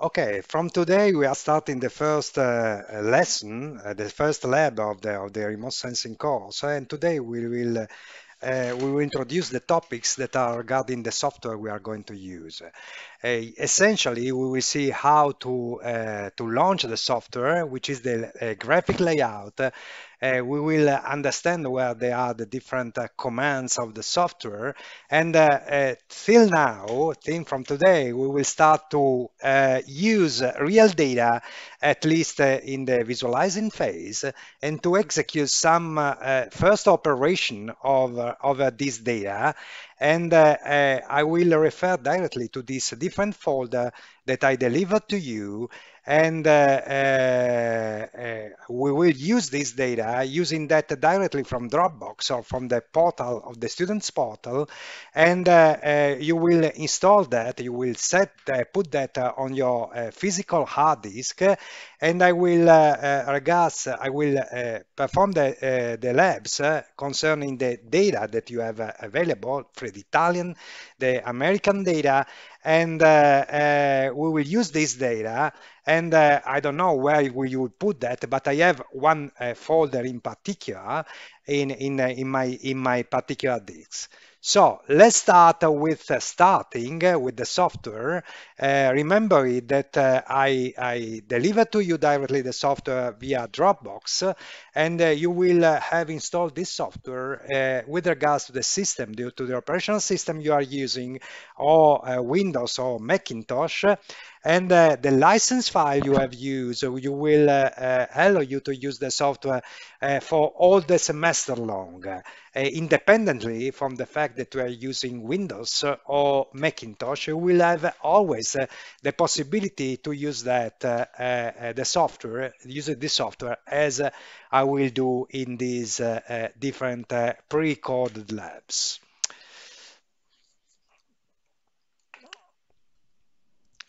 Okay, from today we are starting the first uh, lesson, uh, the first lab of the, of the remote sensing course, and today we will uh, we will introduce the topics that are regarding the software we are going to use. Uh, essentially, we will see how to, uh, to launch the software, which is the uh, graphic layout uh, we will understand where they are the different uh, commands of the software. And uh, uh, till now, think from today, we will start to use real data, at least in the visualizing phase, and to execute some first operation of, of this data and uh, uh, I will refer directly to this different folder that I delivered to you. And uh, we will use this data using that directly from Dropbox or from the portal of the students portal. And you will install that, you will set put that on your physical hard disk and I will uh, uh, regards, I will uh, perform the, the labs concerning the data that you have available for the Italian, the American data, and we will use this data and uh, I don't know where you would put that, but I have one uh, folder in particular in, in, uh, in, my, in my particular disks. So let's start with uh, starting uh, with the software. Uh, remember that uh, I, I deliver to you directly the software via Dropbox, and uh, you will uh, have installed this software with regards to the system, due to the operational system you are using, or Windows or Macintosh. And uh, the license file you have used you will uh, uh, allow you to use the software for all the semester long, independently from the fact that we are using Windows or Macintosh, we will have always the possibility to use that the software, use this software as I will do in these different pre-coded labs.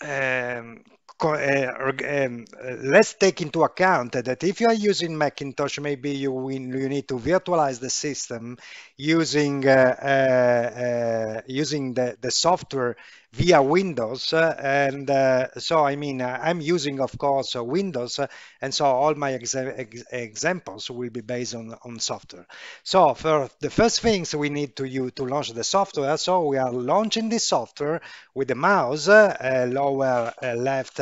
um, uh, um, let's take into account that if you are using Macintosh, maybe you you need to virtualize the system using uh, uh, uh using the, the software via Windows. Uh, and uh, so, I mean, uh, I'm using, of course, Windows. and so all my ex examples will be based on, on software. So for the first things we need to you to launch the software. So we are launching the software with the mouse, lower left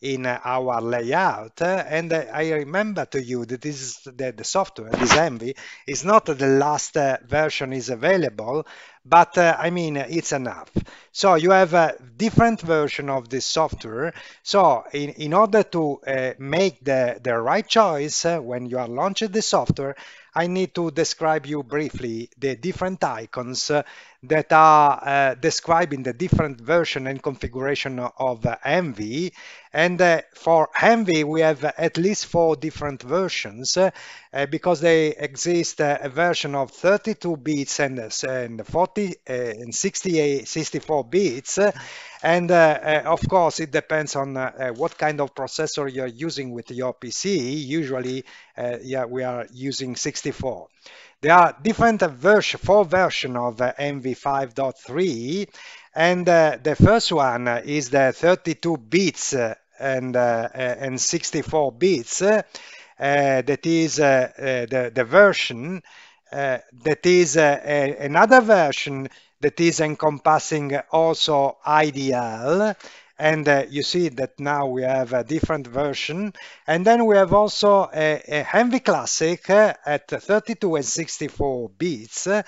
in our layout. And I remember to you that this is the, the software, this Envy, is not the last uh, version is available, but uh, I mean, it's enough. So you have a different version of this software. So in, in order to uh, make the, the right choice uh, when you are launching the software, I need to describe you briefly the different icons uh, that are describing the different version and configuration of Envy and uh, for Envy, we have at least four different versions uh, because they exist uh, a version of 32 bits and, uh, and 40 uh, and 68, 64 bits. And uh, of course, it depends on what kind of processor you're using with your PC. Usually, yeah, we are using 64. There are different version, four version of NV MV5.3, and uh, the first one is the 32 bits uh, and, uh, uh, and 64 bits. Uh, that is the, the version that is a, another version that is encompassing also IDL and uh, you see that now we have a different version and then we have also a, a Classic uh, at 32 and 64 bits uh,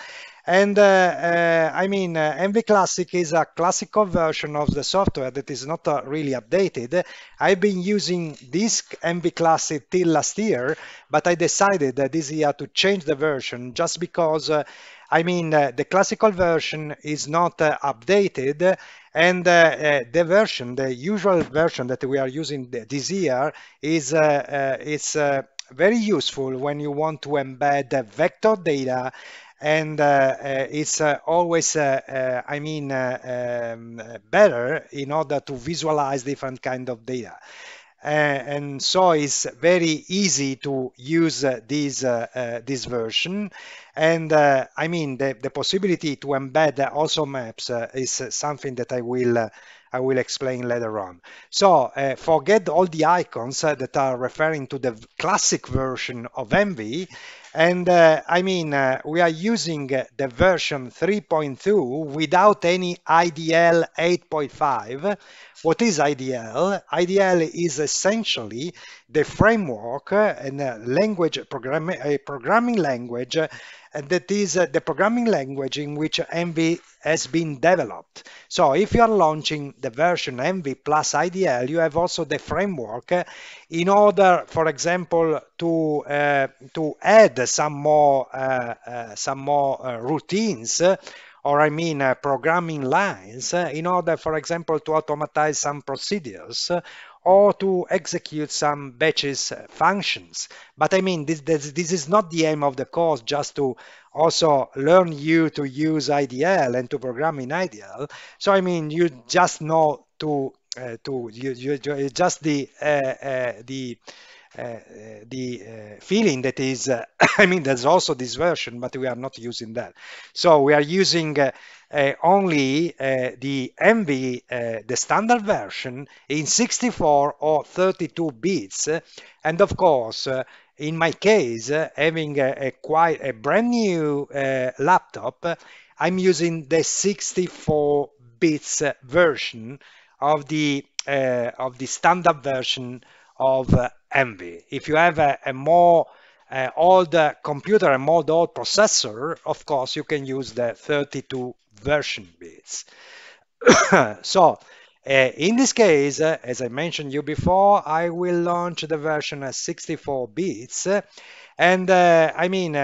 and uh, uh, I mean, uh, MV Classic is a classical version of the software that is not uh, really updated. I've been using this MV Classic till last year, but I decided that this year to change the version just because, uh, I mean, uh, the classical version is not updated and the version, the usual version that we are using this year is, it's very useful when you want to embed vector data and uh, uh, it's uh, always, I mean, um, better in order to visualize different kind of data. Uh, and so it's very easy to use uh, this uh, this version and i mean the, the possibility to embed also maps is something that i will I will explain later on. So uh, forget all the icons uh, that are referring to the classic version of NV. And uh, I mean, uh, we are using uh, the version 3.2 without any IDL 8.5 what is IDL? IDL is essentially the framework and uh, language program, a programming language uh, and that is uh, the programming language in which MV has been developed. So if you are launching the version MV plus IDL, you have also the framework in order, for example, to uh, to add some more uh, uh, some more routines or I mean uh, programming lines uh, in order, for example, to automatize some procedures uh, or to execute some batches uh, functions. But I mean, this, this, this, is not the aim of the course, just to also learn you to use IDL and to program in IDL. So I mean, you just know to, uh, to you, you, you just the, uh, the uh, the uh, feeling that is, uh, I mean, there's also this version, but we are not using that. So we are using only the MV, the standard version in 64 or 32 bits. And of course, in my case, having a, a, quite a brand new laptop, I'm using the 64 bits version of the uh, of the standard version of envy. If you have a, a more uh, old uh, computer, a more old processor, of course, you can use the 32 version bits. so uh, in this case, eh, as I mentioned you before, I will launch the version at 64 bits. And eh, I mean,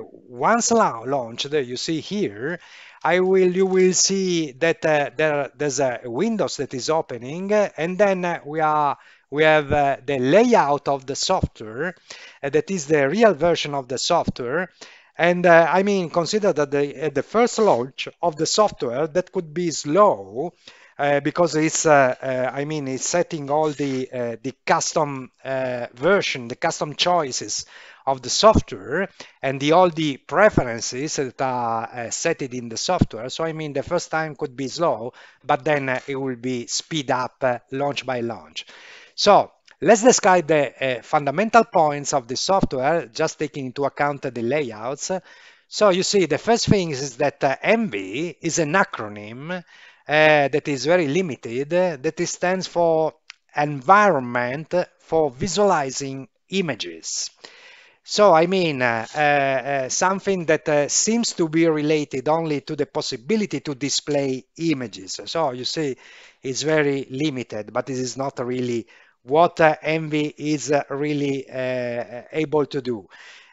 once launched, you see here, I will, you will see that there, there's a Windows that is opening and then we are we have uh, the layout of the software uh, that is the real version of the software and uh, i mean consider that the, uh, the first launch of the software that could be slow uh, because it's uh, i mean it's setting all the the custom version the custom choices of the software and the, all the preferences that are uh, set in the software. So I mean, the first time could be slow, but then uh, it will be speed up uh, launch by launch. So let's describe the uh, fundamental points of the software, just taking into account the layouts. So you see, the first thing is that uh, MB is an acronym uh, that is very limited, that stands for environment for visualizing images. So, I mean, uh, uh, uh, something that uh, seems to be related only to the possibility to display images. So, you see, it's very limited, but this is not really what uh, Envy is uh, really uh, uh, able to do.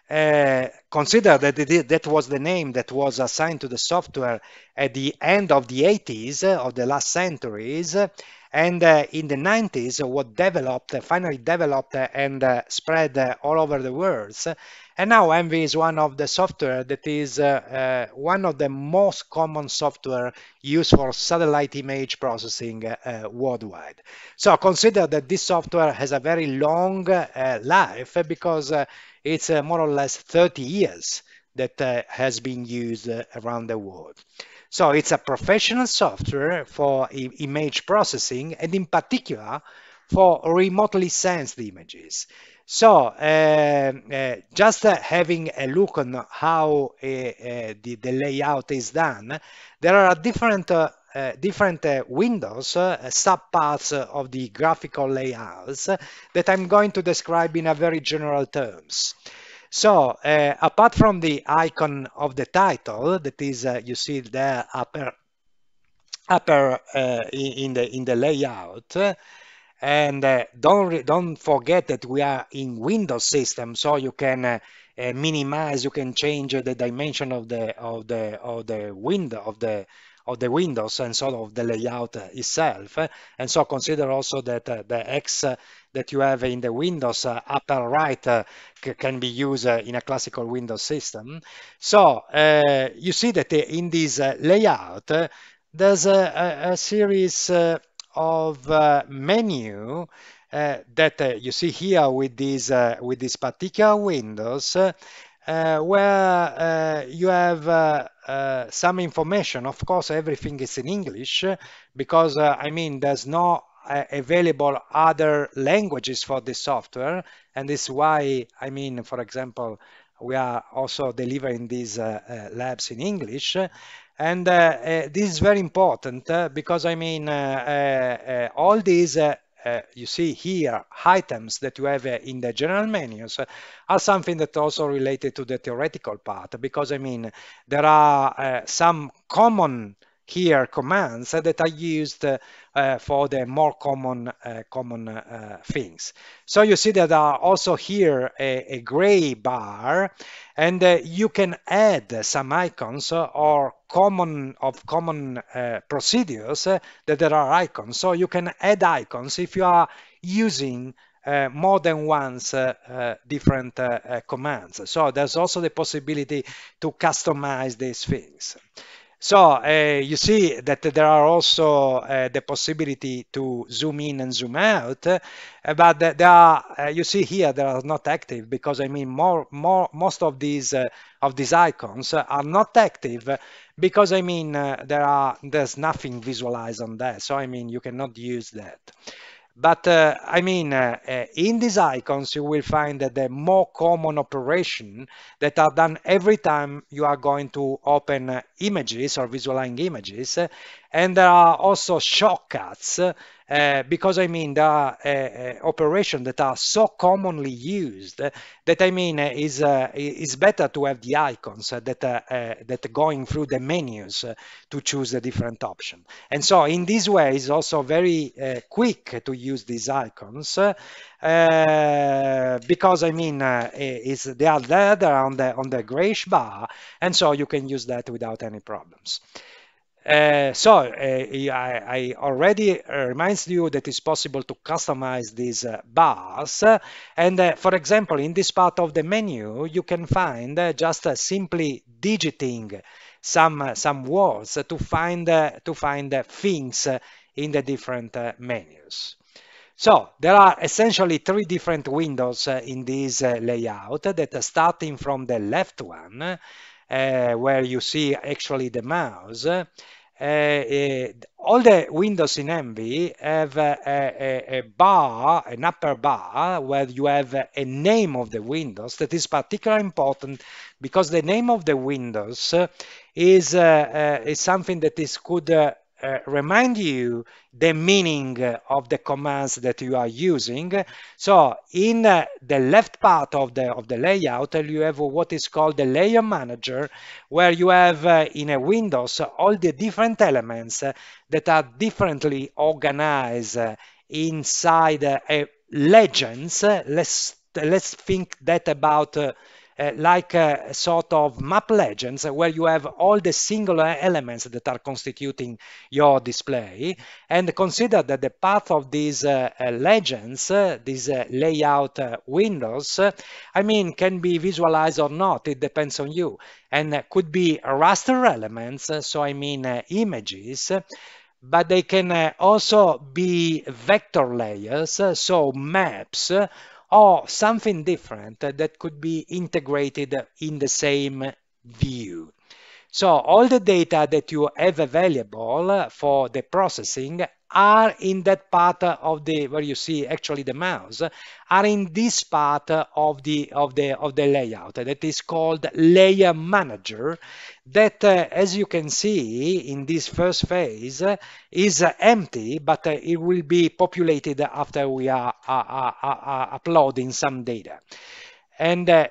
Uh, consider that it, that was the name that was assigned to the software at the end of the 80s of the last centuries, and in the 90s, what developed finally developed and spread all over the world and now MV is one of the software that is uh, uh, one of the most common software used for satellite image processing uh, uh worldwide. So consider that this software has a very long uh, life because uh, it's more or less 30 years that has been used around the world. So it's a professional software for image processing and in particular for remotely sensed images. So um, uh, just uh, having a look on how uh, the, the, layout is done, there are different uh, different uh, windows, uh, subparts of the graphical layouts that I'm going to describe in a very general terms. So apart from the icon of the title that is you see there upper upper in the in the layout, and uh, don't don't forget that we are in Windows system, so you can uh, uh, minimize, you can change the dimension of the of the of the window of the of the windows and sort of the layout uh, itself. And so consider also that uh, the X uh, that you have in the windows uh, upper right uh, can be used in a classical Windows system. So you see that in this layout, there's a, a, a series of uh, menu uh, that uh, you see here with these uh, with these particular windows uh, where you have some information. Of course, everything is in English because, I mean, there's no available other languages for this software. And this is why, I mean, for example, we are also delivering these uh, uh, labs in English. And uh, uh, this is very important uh, because I mean, all these uh, you see here items that you have uh, in the general menus uh, are something that also related to the theoretical part because I mean there are some common here commands that are used uh, for the more common uh, common uh, things. So you see that are also here a, a gray bar, and you can add some icons or common of common procedures that there are icons. So you can add icons if you are using uh, more than once uh, uh, different commands. So there's also the possibility to customize these things. So uh, you see that there are also uh, the possibility to zoom in and zoom out, uh, but there are, uh, you see here they are not active because I mean more, more most of these uh, of these icons are not active because I mean uh, there are there's nothing visualized on that. So I mean you cannot use that. But uh, I mean, uh, uh, in these icons, you will find that the more common operation that are done every time you are going to open uh, images or visualizing images. Uh, and there are also shortcuts uh, uh, because I mean the uh, uh, operation uh, that are so commonly used uh, that I mean is uh, is better to have the icons that that going through the menus to choose the different option. And so in this way it's also very quick to use these icons because I mean is they are there, on the on the grayish bar, and so you can use that without any problems. Uh, so uh, I, I, already reminds you that it's possible to customize these uh, bars. And uh, for example, in this part of the menu, you can find uh, just simply digiting some some words to find to find things in the different menus. So there are essentially three different windows in this layout that starting from the left one uh, where you see actually the mouse, uh, all the windows in NV have a, a, a, bar, an upper bar, where you have a name of the windows that is particularly important because the name of the windows is, uh, uh, is something that is could uh, uh, remind you the meaning of the commands that you are using. So in uh, the left part of the, of the layout, you have what is called the layer manager, where you have uh, in a Windows all the different elements that are differently organized inside legends. Let's, let's think that about uh, like a sort of map legends where you have all the singular elements that are constituting your display and consider that the path of these uh, uh, legends, these layout windows, I mean, can be visualized or not, it depends on you, and could be raster elements, so I mean images, but they can also be vector layers, so maps, or oh, something different that could be integrated in the same view. So all the data that you have available for the processing are in that part of the where you see actually the mouse are in this part of the of the of the layout that is called layer manager that uh, as you can see in this first phase uh, is empty but uh, it will be populated after we are, uploading some data and uh,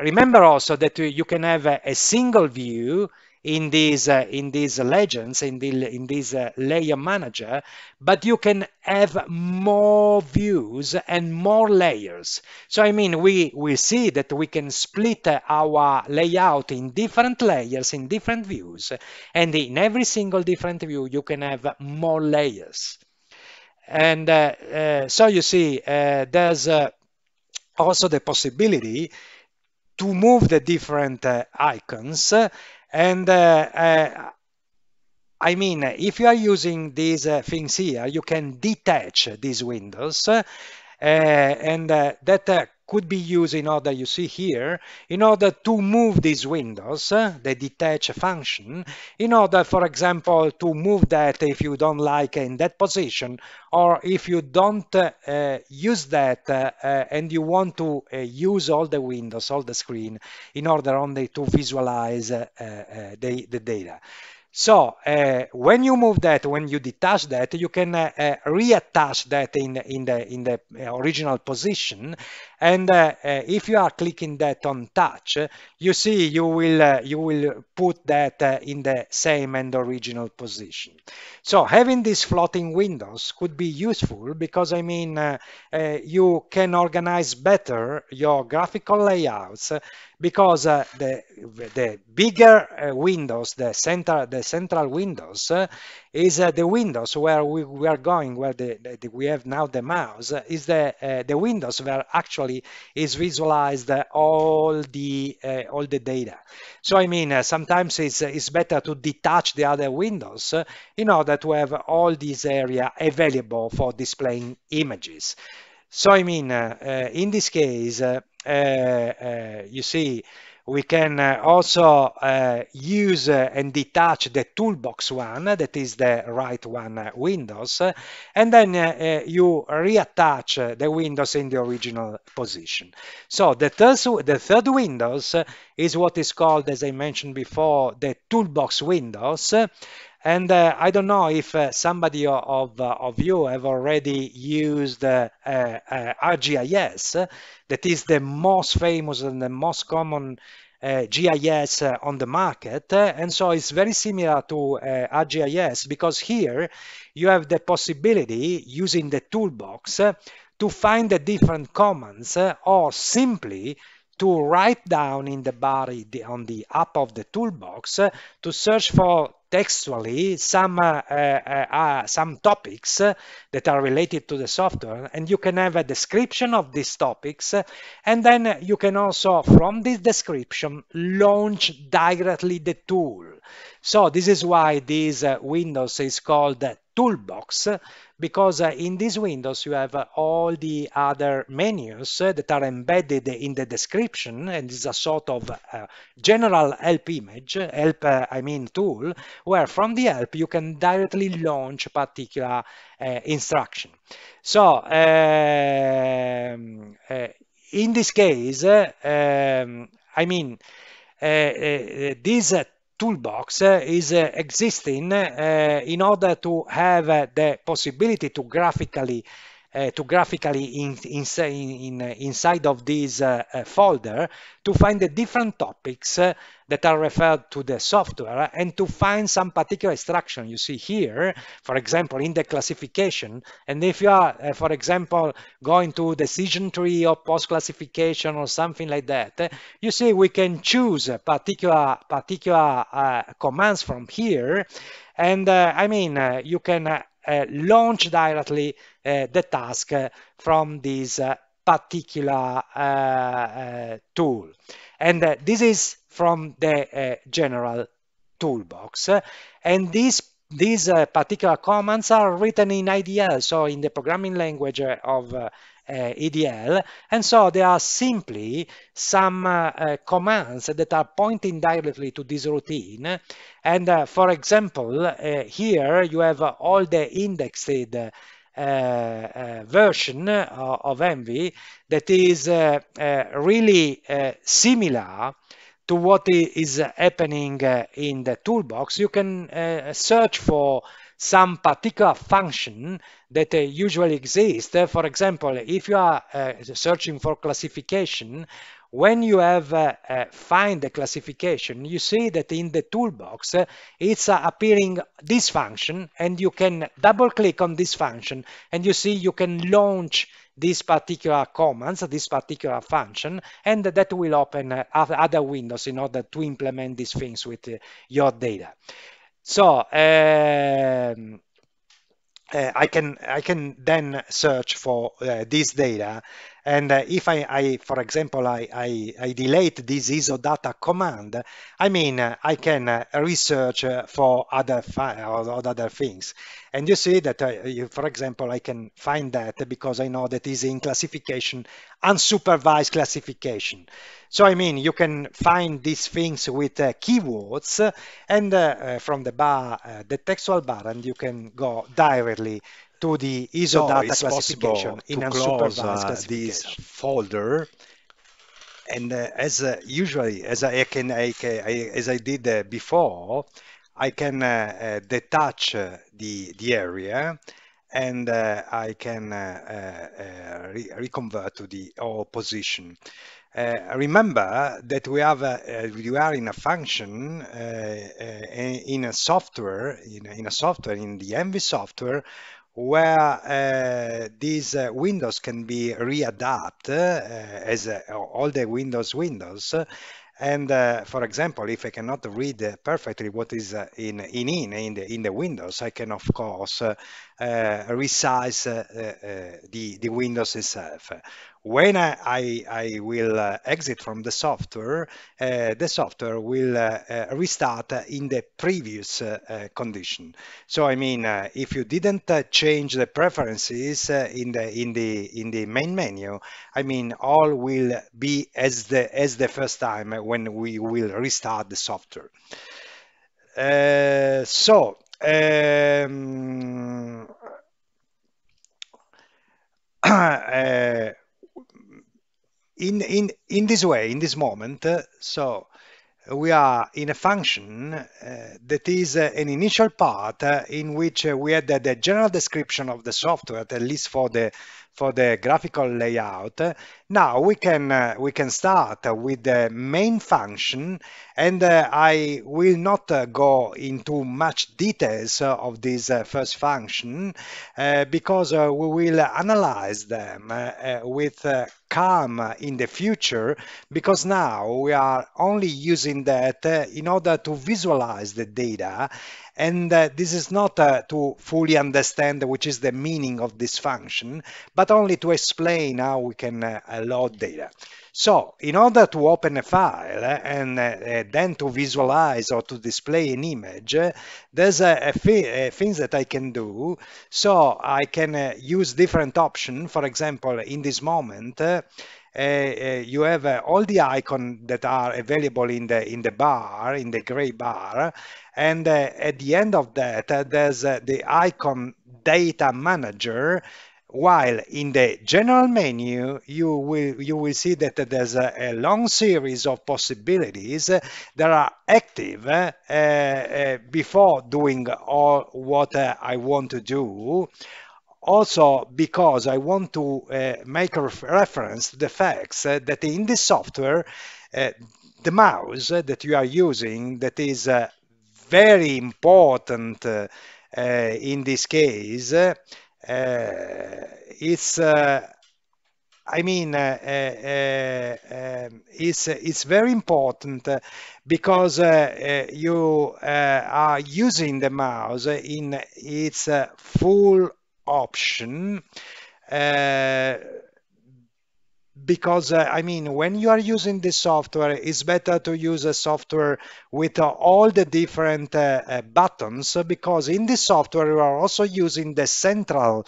remember also that uh, you can have a single view in these uh, in these legends in the in this uh, layer manager but you can have more views and more layers so i mean we we see that we can split our layout in different layers in different views and in every single different view you can have more layers and uh, uh so you see uh, there's uh, also the possibility to move the different icons and uh, uh, I mean, if you are using these uh, things here, you can detach these windows. Uh, and that could be used in order, you see here, in order to move these windows, uh, the detach function, in order, for example, to move that if you don't like in that position, or if you don't uh, uh use that uh, uh, and you want to use all the windows, all the screen, in order only to visualize the, the data. So uh, when you move that, when you detach that, you can uh, uh, reattach that in, in, the, in the uh, original position. And uh, uh, if you are clicking that on touch, you see you will, you will put that in the same and original position. So having these floating windows could be useful because, I mean, you can organize better your graphical layouts because uh, the the bigger uh, windows, the center, the central windows, uh, is uh, the windows where we, we are going, where the, the we have now the mouse uh, is the uh, the windows where actually is visualized all the all the data. So I mean, sometimes it's it's better to detach the other windows in order to have all this area available for displaying images. So I mean, uh, uh, in this case, uh, you see, we can also uh, use uh, and detach the toolbox one, that is the right one, uh, Windows, and then you reattach the Windows in the original position. So the third, the third Windows is what is called, as I mentioned before, the toolbox Windows, and uh, I don't know if uh, somebody of, uh, of you have already used uh, uh, uh RGIS, that is the most famous and the most common GIS on the market. and so it's very similar to RGIS because here you have the possibility using the toolbox to find the different commands or simply to write down in the bar on the app of the toolbox to search for textually some uh, uh, uh, some topics that are related to the software and you can have a description of these topics and then you can also from this description launch directly the tool so this is why this windows is called toolbox because uh, in these windows you have uh, all the other menus uh, that are embedded in the description and is a sort of general help image, help I mean tool, where from the help you can directly launch particular instruction. So um, in this case, um, I mean, uh, uh, this uh, toolbox is existing eh, in order to have the possibility to graphically uh, to graphically in, in, in, uh, inside of this uh, folder to find the different topics that are referred to the software and to find some particular extraction you see here, for example, in the classification. And if you are, uh, for example, going to decision tree or post classification or something like that, uh, you see we can choose particular, particular uh, commands from here. And I mean, you can uh, launch directly uh, the task from this uh, particular tool. And this is from the general toolbox. And these these uh, particular commands are written in IDL, so in the programming language of uh, EDL. Eh, and so there are simply some eh, commands that are pointing directly to this routine. And eh, for example, here you have all the indexed uh, uh, version of MV that is really similar to what is happening in the toolbox. You can search for some particular function that uh, usually exists. Uh, for example, if you are uh, searching for classification, when you have uh, uh, find the classification, you see that in the toolbox, uh, it's appearing this function and you can double click on this function and you see you can launch this particular commands, this particular function, and that will open other windows in order to implement these things with your data. So um, uh, I can I can then search for uh, this data and uh, if I, I, for example, I, I, I, delete this ISO data command, I mean, uh, I can uh, research uh, for other or other things. And you see that, uh, you, for example, I can find that because I know that is in classification, unsupervised classification. So, I mean, you can find these things with uh, keywords and from the bar, the textual bar, and you can go directly to the ISO so data classification in unsupervised uh, classification. this folder. And uh, as uh, usually, as I can, I can I, as I did uh, before, I can uh, uh, detach the the area, and I can re reconvert to the or position. remember that we have a, we are in a function in a software in, in a software in the Envy software where uh, these uh, windows can be readapt uh, as all the Windows windows. And uh, for example, if I cannot read perfectly what is uh, in, in in in the, in the Windows, I can of course resize the the Windows itself when I, I, I will uh, exit from the software, uh, the software will uh, uh restart in the previous uh, uh, condition. So I mean, if you didn't change the preferences in the in the in the main menu, I mean, all will be as the as the first time when we will restart the software. so. Um, uh, in in in this way in this moment uh, so uh, we are in a function uh, that is uh, an initial part uh, in which uh, we had the, general description of the software, at least for the for the graphical layout. Now we can uh, we can start with the main function and uh, I will not uh, go into much details of this uh, first function uh, because uh, we will analyze them with calm in the future because now we are only using that in order to visualize the data and uh, this is not uh, to fully understand which is the meaning of this function, but only to explain how we can uh, load data. So in order to open a file uh, and uh, uh, then to visualize or to display an image, there's a, a, a, things that I can do. So I can use different options. For example, in this moment, uh, uh, you have uh, all the icons that are available in the in the bar, in the gray bar, and at the end of that, there's the icon data manager while in the general menu you will you will see that there's a, a long series of possibilities that are active uh, uh, before doing all what uh, I want to do also because I want to uh, make a reference to the facts uh, that in this software, uh, the mouse uh, that you are using, that is uh, very important uh, in this case, it's I mean, um, it's it's very important because you are using the mouse in its full option uh, because uh, I mean, when you are using this software, it's better to use a software with uh, all the different uh, uh, buttons because in this software you are also using the central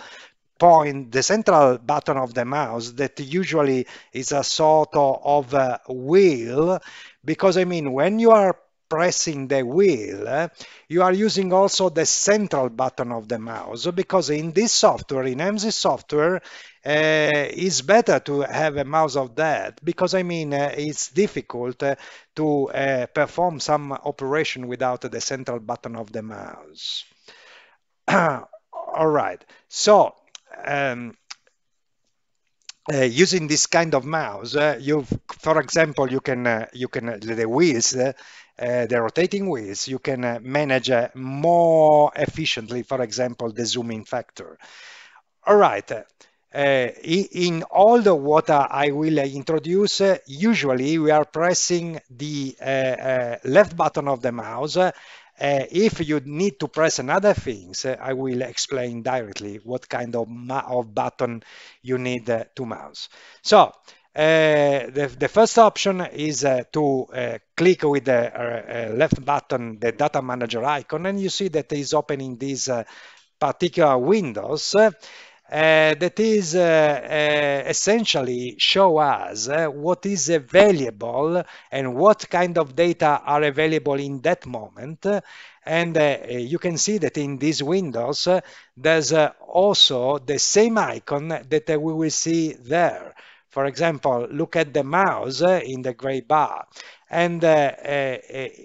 point, the central button of the mouse that usually is a sort of a uh, wheel. Because I mean, when you are pressing the wheel, eh, you are using also the central button of the mouse because in this software, in MZ software, uh, it's better to have a mouse of that because I mean uh, it's difficult uh, to perform some operation without the central button of the mouse. All right, so um, uh, using this kind of mouse, uh, you, for example, you can uh, you can uh, the wheels, uh, uh, the rotating wheels, you can manage more efficiently, for example, the zooming factor. All right. in all the water, I will introduce, usually we are pressing the left button of the mouse uh, if you need to press another things, uh, I will explain directly what kind of, of button you need uh, to mouse. So uh, the, the, first option is uh, to uh, click with the left button, the data manager icon, and you see that is opening these particular windows. Uh, that is uh, uh, essentially show us what is available and what kind of data are available in that moment. And you can see that in these windows, there's also the same icon that we will see there. For example, look at the mouse in the gray bar. And uh, uh,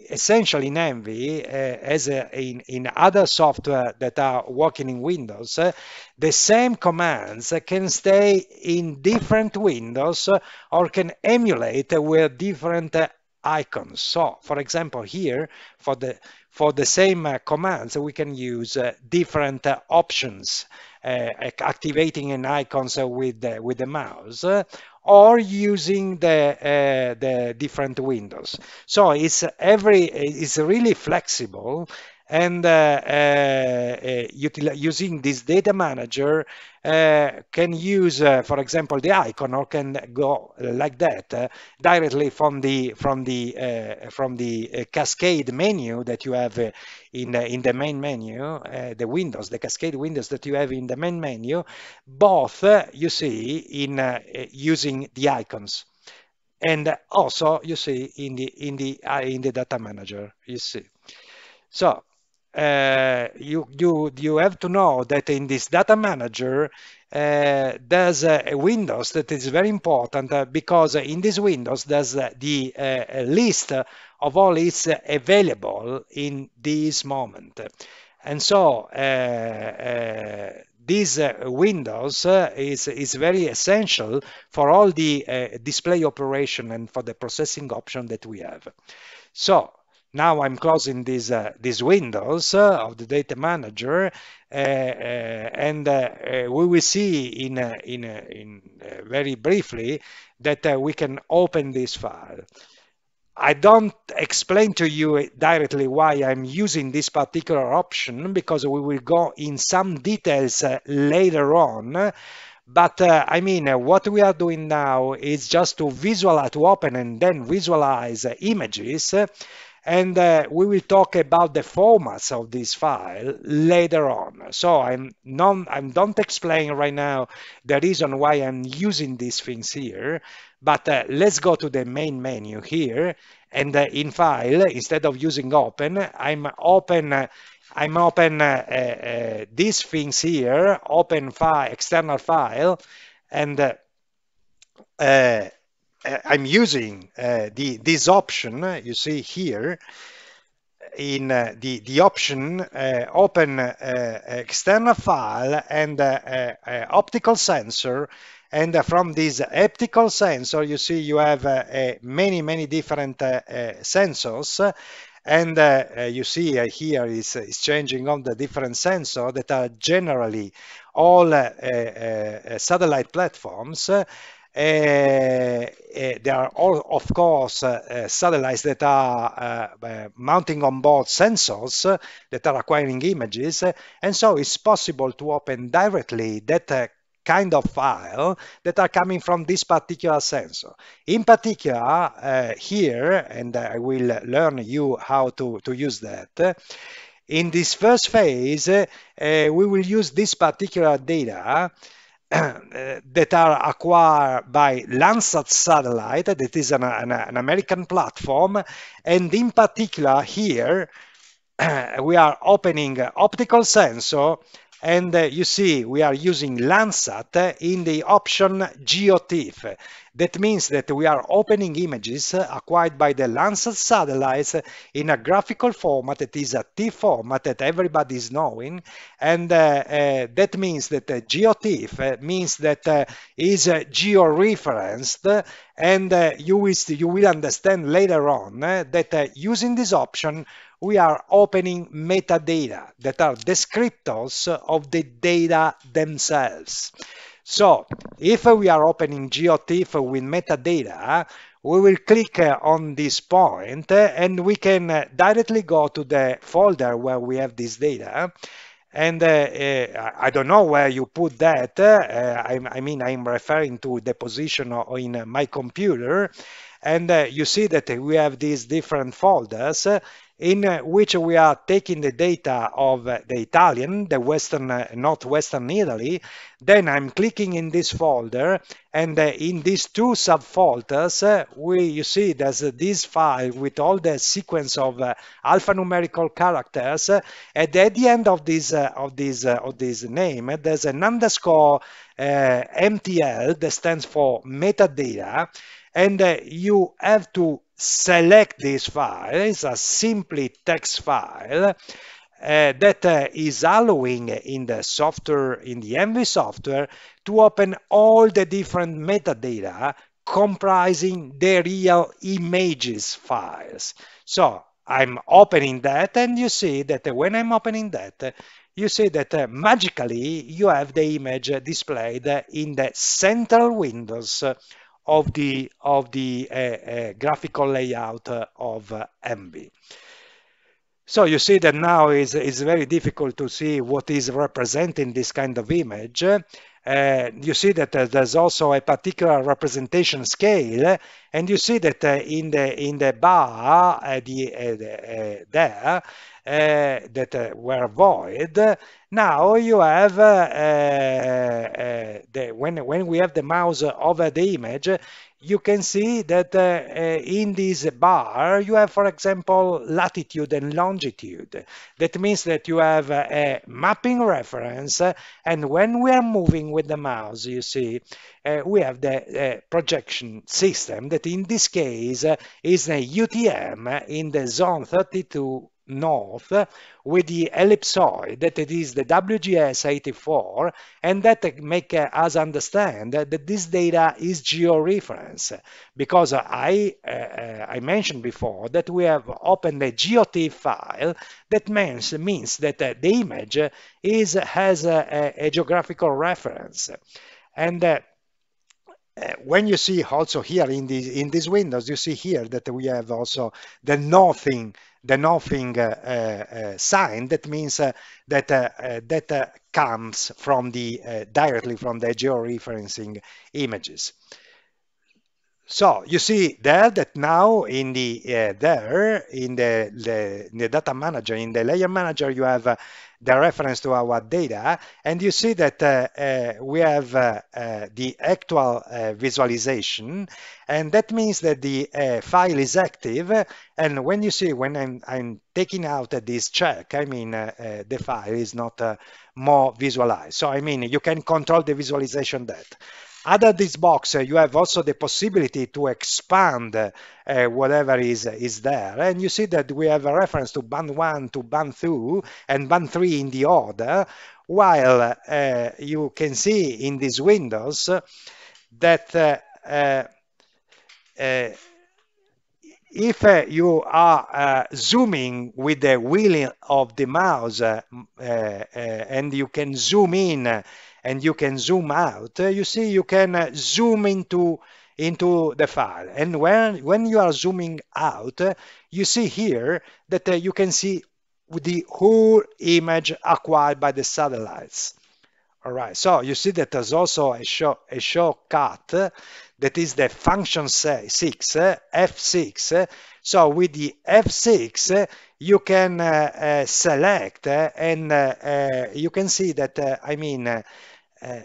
essentially in Envy, uh, as in, in, other software that are working in Windows, the same commands can stay in different windows or can emulate with different uh, icons. So, for example, here for the for the same uh, commands, we can use uh, different uh, options, uh, activating an icon with the, with the mouse, uh, or using the the different windows. So it's every it's really flexible and uh, uh, uh, using this data manager can use, for example, the icon or can go like that directly from the from the from the cascade menu that you have in the, in the main menu, the windows, the cascade windows that you have in the main menu, both you see in using the icons and also you see in the in the uh, in the data manager you see so uh, you, you, you have to know that in this data manager, uh, there's a, windows that is very important uh, because in this windows, there's uh, the uh, list of all is available in this moment. And so uh, these uh, windows uh, is, is very essential for all the uh, display operation and for the processing option that we have. So now I'm closing these, uh, these windows uh, of the data manager uh, and we will see in, in, in very briefly that we can open this file. I don't explain to you directly why I'm using this particular option because we will go in some details uh, later on. But uh, I mean, uh, what we are doing now is just to visualize, to open and then visualize images and uh, we will talk about the formats of this file later on. So I'm non, I don't explain right now the reason why I'm using these things here, but uh, let's go to the main menu here. And uh, in file, instead of using open, I'm open, uh, I'm open uh, uh, these things here, open file, external file, and uh, I'm using uh, the, this option uh, you see here in the, the option open external file and optical sensor and from this optical sensor, you see you have uh, uh, many, many different uh, sensors. And you see here is, is changing on the different sensors that are generally all satellite platforms. Eh, eh, there are, all, of course, eh, satellites that are mounting on board sensors that are acquiring images. And so it's possible to open directly that kind of file that are coming from this particular sensor. In particular, uh, here, and I will learn you how to, to use that, in this first phase, uh, we will use this particular data that are acquired by Landsat Satellite, that is an, an, an American platform. And in particular, here we are opening optical sensor and uh, you see we are using Landsat in the option GeoTIFF. That means that we are opening images acquired by the Landsat satellites in a graphical format that is a TIFF format that everybody is knowing. And uh, uh, that means that uh, GeoTIFF means that uh, is uh, georeferenced and uh, you, will, you will understand later on uh, that uh, using this option we are opening metadata that are descriptors of the data themselves. So if we are opening GeoTIFF with metadata, we will click uh, on this point uh, and we can uh, directly go to the folder where we have this data. And uh, I don't know where you put that. Uh, I, I, mean, I'm referring to the position in my computer. And uh, you see that we have these different folders in which we are taking the data of the Italian, the Western, uh, Northwestern Italy. Then I'm clicking in this folder and uh, in these two subfolders, uh, we, you see there's uh, this file with all the sequence of alphanumerical characters. at the end of this, of this, of this name, there's an underscore MTL that stands for metadata and uh, you have to select this file. It's a simply text file. Uh, that uh, is allowing in the software, in the Envy software, to open all the different metadata comprising the real images files. So I'm opening that and you see that when I'm opening that, you see that uh, magically you have the image displayed in the central windows of the, of the uh, uh, graphical layout of MB. So you see that now it's, it's very difficult to see what is representing this kind of image uh, you see that uh, there's also a particular representation scale, and you see that uh, in the in the bar uh, the, uh, the there that were void. Now you have the when when we have the mouse over the image, you can see that uh, uh, in this bar you have, for example, latitude and longitude. That means that you have a mapping reference, uh, and when we are moving with the mouse, you see, uh, we have the uh, projection system that in this case uh, is a UTM in the zone 32 north with the ellipsoid that it is the WGS84 and that make us understand that this data is georeference because I uh, uh I mentioned before that we have opened a GeoT file that means means that uh, the image is has a, a geographical reference and uh, uh, when you see also here in these in these windows, you see here that we have also the nothing the nothing uh, uh, uh, sign, that means uh, that uh, uh, that comes from the directly from the georeferencing images. So you see there that now in the uh, there in the, the, the data manager in the layer manager you have uh, the reference to our data and you see that uh, uh we have uh, uh, the actual visualization and that means that the file is active and when you see when I'm, I'm taking out this check I mean the file is not more visualized so I mean you can control the visualization that. Under this box, uh, you have also the possibility to expand uh, whatever is, is there. And you see that we have a reference to band 1 to band 2 and band 3 in the order, while uh, you can see in these windows that if uh, you are uh, zooming with the wheel of the mouse uh, and you can zoom in and you can zoom out, uh, you see you can uh, zoom into into the file. And when, when you are zooming out, uh, you see here that you can see the whole image acquired by the satellites. All right, so you see that there's also a, show, a shortcut that is the function 6, F6. So with the F6, you can uh, uh, select and uh, you can see that, I mean, Eh,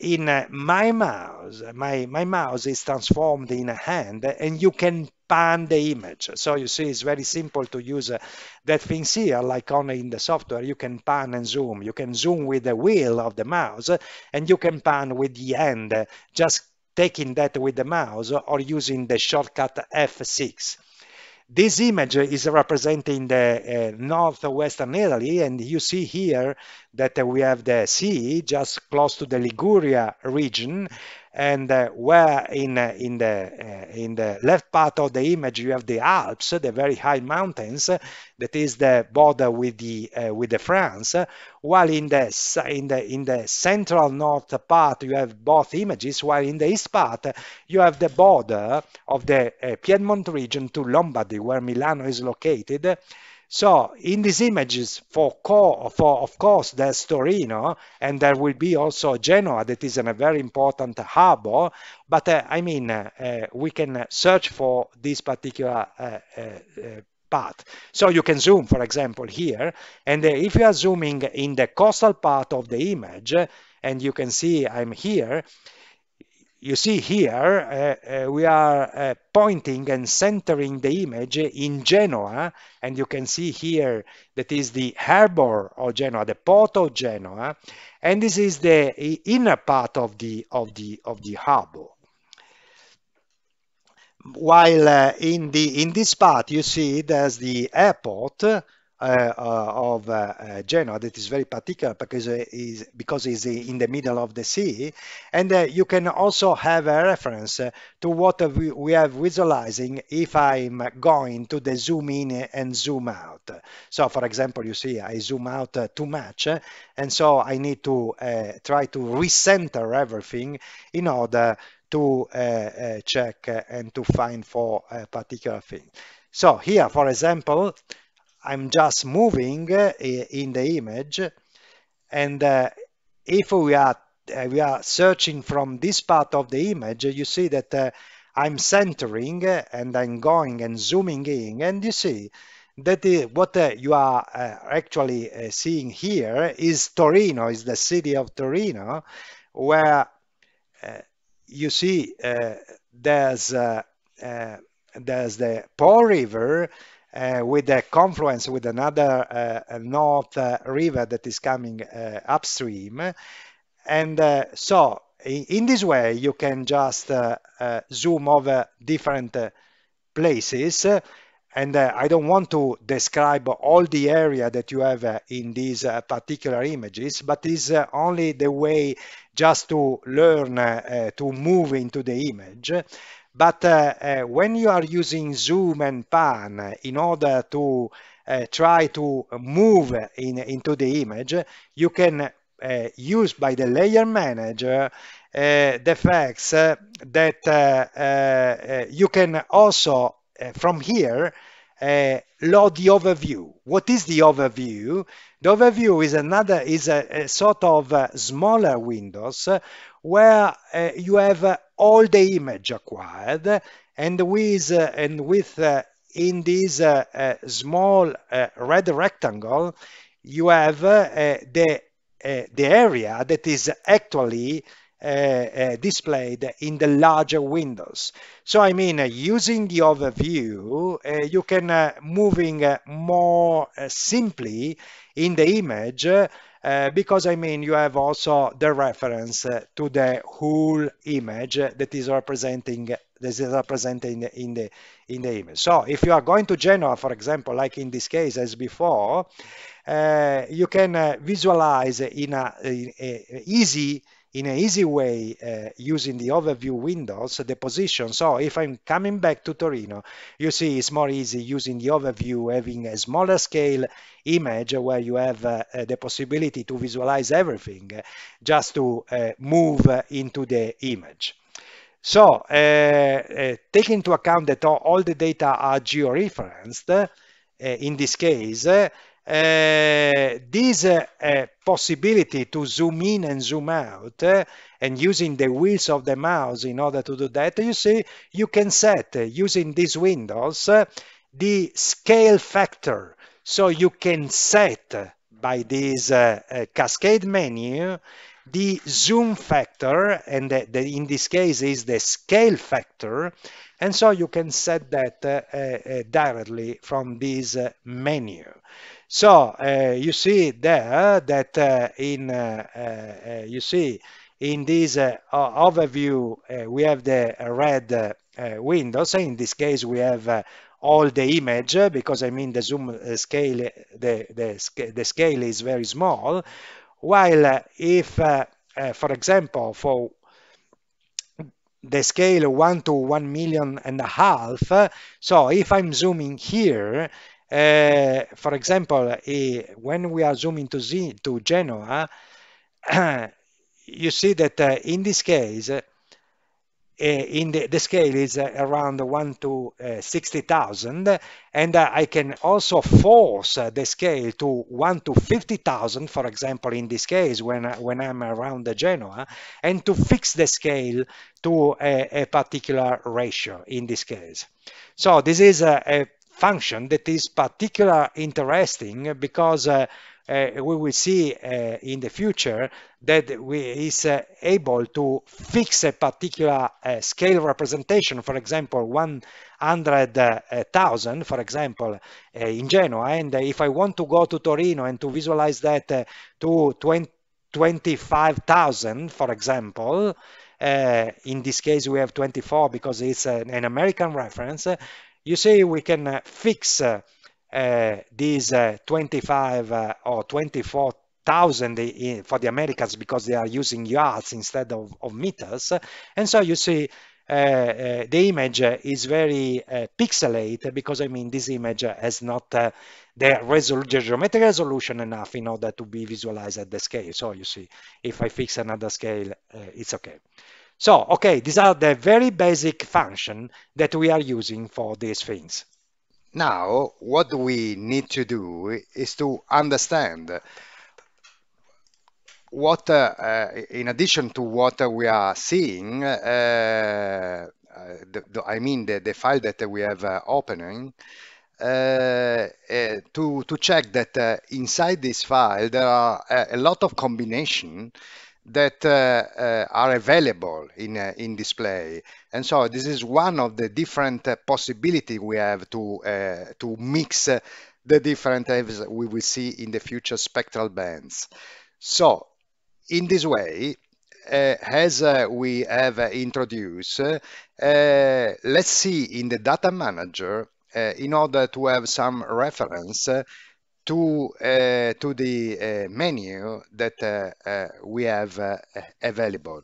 in eh, my mouse, eh, my, my mouse is transformed in a hand and you can pan the image. So you see, it's very simple to use uh, that things here, like only in the software, you can pan and zoom. You can zoom with the wheel of the mouse and you can pan with the hand, just taking that with the mouse or using the shortcut F6. This image is representing the uh, northwestern Italy, and you see here that we have the sea just close to the Liguria region, and uh, where in uh, in the uh, in the left part of the image you have the Alps, the very high mountains, uh, that is the border with the uh, with the France, while in the in the in the central north part you have both images, while in the east part you have the border of the uh, Piedmont region to Lombardy, where Milano is located. So in these images, for, for of course, there's Torino, and there will be also Genoa that is a very important harbor. But uh, I mean, uh, uh we can search for this particular uh, uh, uh, part. So you can zoom, for example, here, and if you are zooming in the coastal part of the image, and you can see I'm here, you see here, uh, uh, we are uh, pointing and centering the image in Genoa, and you can see here that is the harbor of Genoa, the port of Genoa, and this is the inner part of the of the of the harbor. While uh, in the in this part you see there's the airport uh, uh, of uh, Genoa that is very particular because is because it's in the middle of the sea, and you can also have a reference to what we, we are visualizing if I'm going to the zoom in and zoom out. So, for example, you see I zoom out too much, and so I need to try to recenter everything in order to uh, uh, check and to find for a particular thing. So here, for example, I'm just moving eh, in the image. And eh, if we are eh, we are searching from this part of the image, you see that I'm centering and I'm going and zooming in and you see that is what uh, you are uh, actually uh, seeing here is Torino, is the city of Torino, where you see there's there's the Po River uh, with the confluence with another uh, north uh, river that is coming upstream. And so in this way, you can just uh, uh, zoom over different uh, places. And I don't want to describe all the area that you have in these particular images, but is only the way just to learn to move into the image. But uh, uh, when you are using zoom and pan in order to uh, try to move in, into the image, you can use by the layer manager the facts that you can also from here uh, load the overview. What is the overview? The overview is another is a, a sort of uh, smaller windows where uh, you have uh, all the image acquired and with, uh, and with uh, in this small red rectangle, you have the, the area that is actually uh, uh, displayed in the larger windows. So I mean, uh, using the overview, you can moving more simply in the image uh, because I mean you have also the reference uh, to the whole image that is representing this is represented in the, in the in the image. So if you are going to Genoa, for example, like in this case as before, uh, you can uh, visualize in a, a, a easy in an easy way uh, using the overview windows the position so if i'm coming back to torino you see it's more easy using the overview having a smaller scale image where you have uh, uh the possibility to visualize everything uh, just to uh, move into the image so uh, take into account that all, all the data are georeferenced in this case Eh, this eh, possibility to zoom in and zoom out eh, and using the wheels of the mouse in order to do that, you see, you can set using these windows the scale factor. So you can set by this cascade menu the zoom factor and the, the, in this case is the scale factor and so you can set that uh, uh, directly from this uh, menu so eh, you see there that eh, in eh, you see in this overview we have the red windows. In this case, we have all the image because I mean the zoom scale the the, the scale is very small. While if for example for the scale 1 to 1 million and a half. So if I'm zooming here, Eh, for example, uh, when we are zooming to, Z, to Genoa, you see that uh, in this case, eh, in the, the, scale is around 1 to 60,000, and I can also force the scale to 1 to 50,000, for example, in this case, when, when I'm around Genoa, and to fix the scale to a, a particular ratio in this case. So this is a, a function that is particularly interesting because uh, uh, we will see uh, in the future that we is uh, able to fix a particular uh, scale representation, for example, 100,000, uh, for example, in Genoa. And if I want to go to Torino and to visualize that to 25,000, for example, in this case, we have 24 because it's an, an American reference you see we can uh, fix uh, uh, these 25 or 24 thousand for the Americans because they are using yards instead of, of meters. And so you see uh, uh, the image is very uh, pixelated because I mean this image has not the resol geometric resolution enough in order to be visualized at the scale. So you see, if I fix another scale, it's okay. So, okay, these are the very basic function that we are using for these things. Now, what we need to do is to understand what, uh, uh, in addition to what we are seeing, uh, the, the, I mean the, the, file that we have uh, opening, uh, uh, to, to check that uh, inside this file there are a, uh, a lot of combination that uh, uh, are available in, uh, in display. And so this is one of the different possibility we have to, to mix the different waves we will see in the future spectral bands. So in this way, uh, as uh, we have uh, introduced, let's see in the data manager in order to have some reference to uh, to the uh, menu that uh, we have available.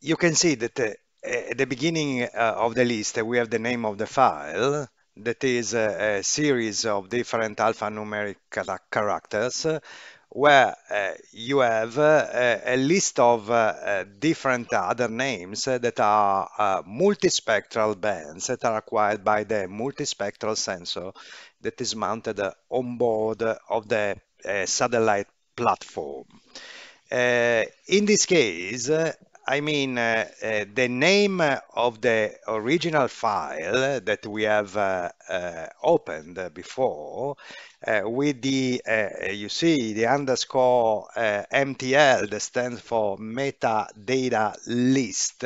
you can see that uh, at the beginning uh, of the list, we have the name of the file that is a, a series of different alphanumeric characters where uh, you have uh, a list of uh, uh different other names that are uh, multispectral bands that are acquired by the multispectral sensor that is mounted on board of the uh, satellite platform. in this case, I mean, uh, uh, the name of the original file that we have uh, opened before with the, you see, the underscore MTL that stands for metadata list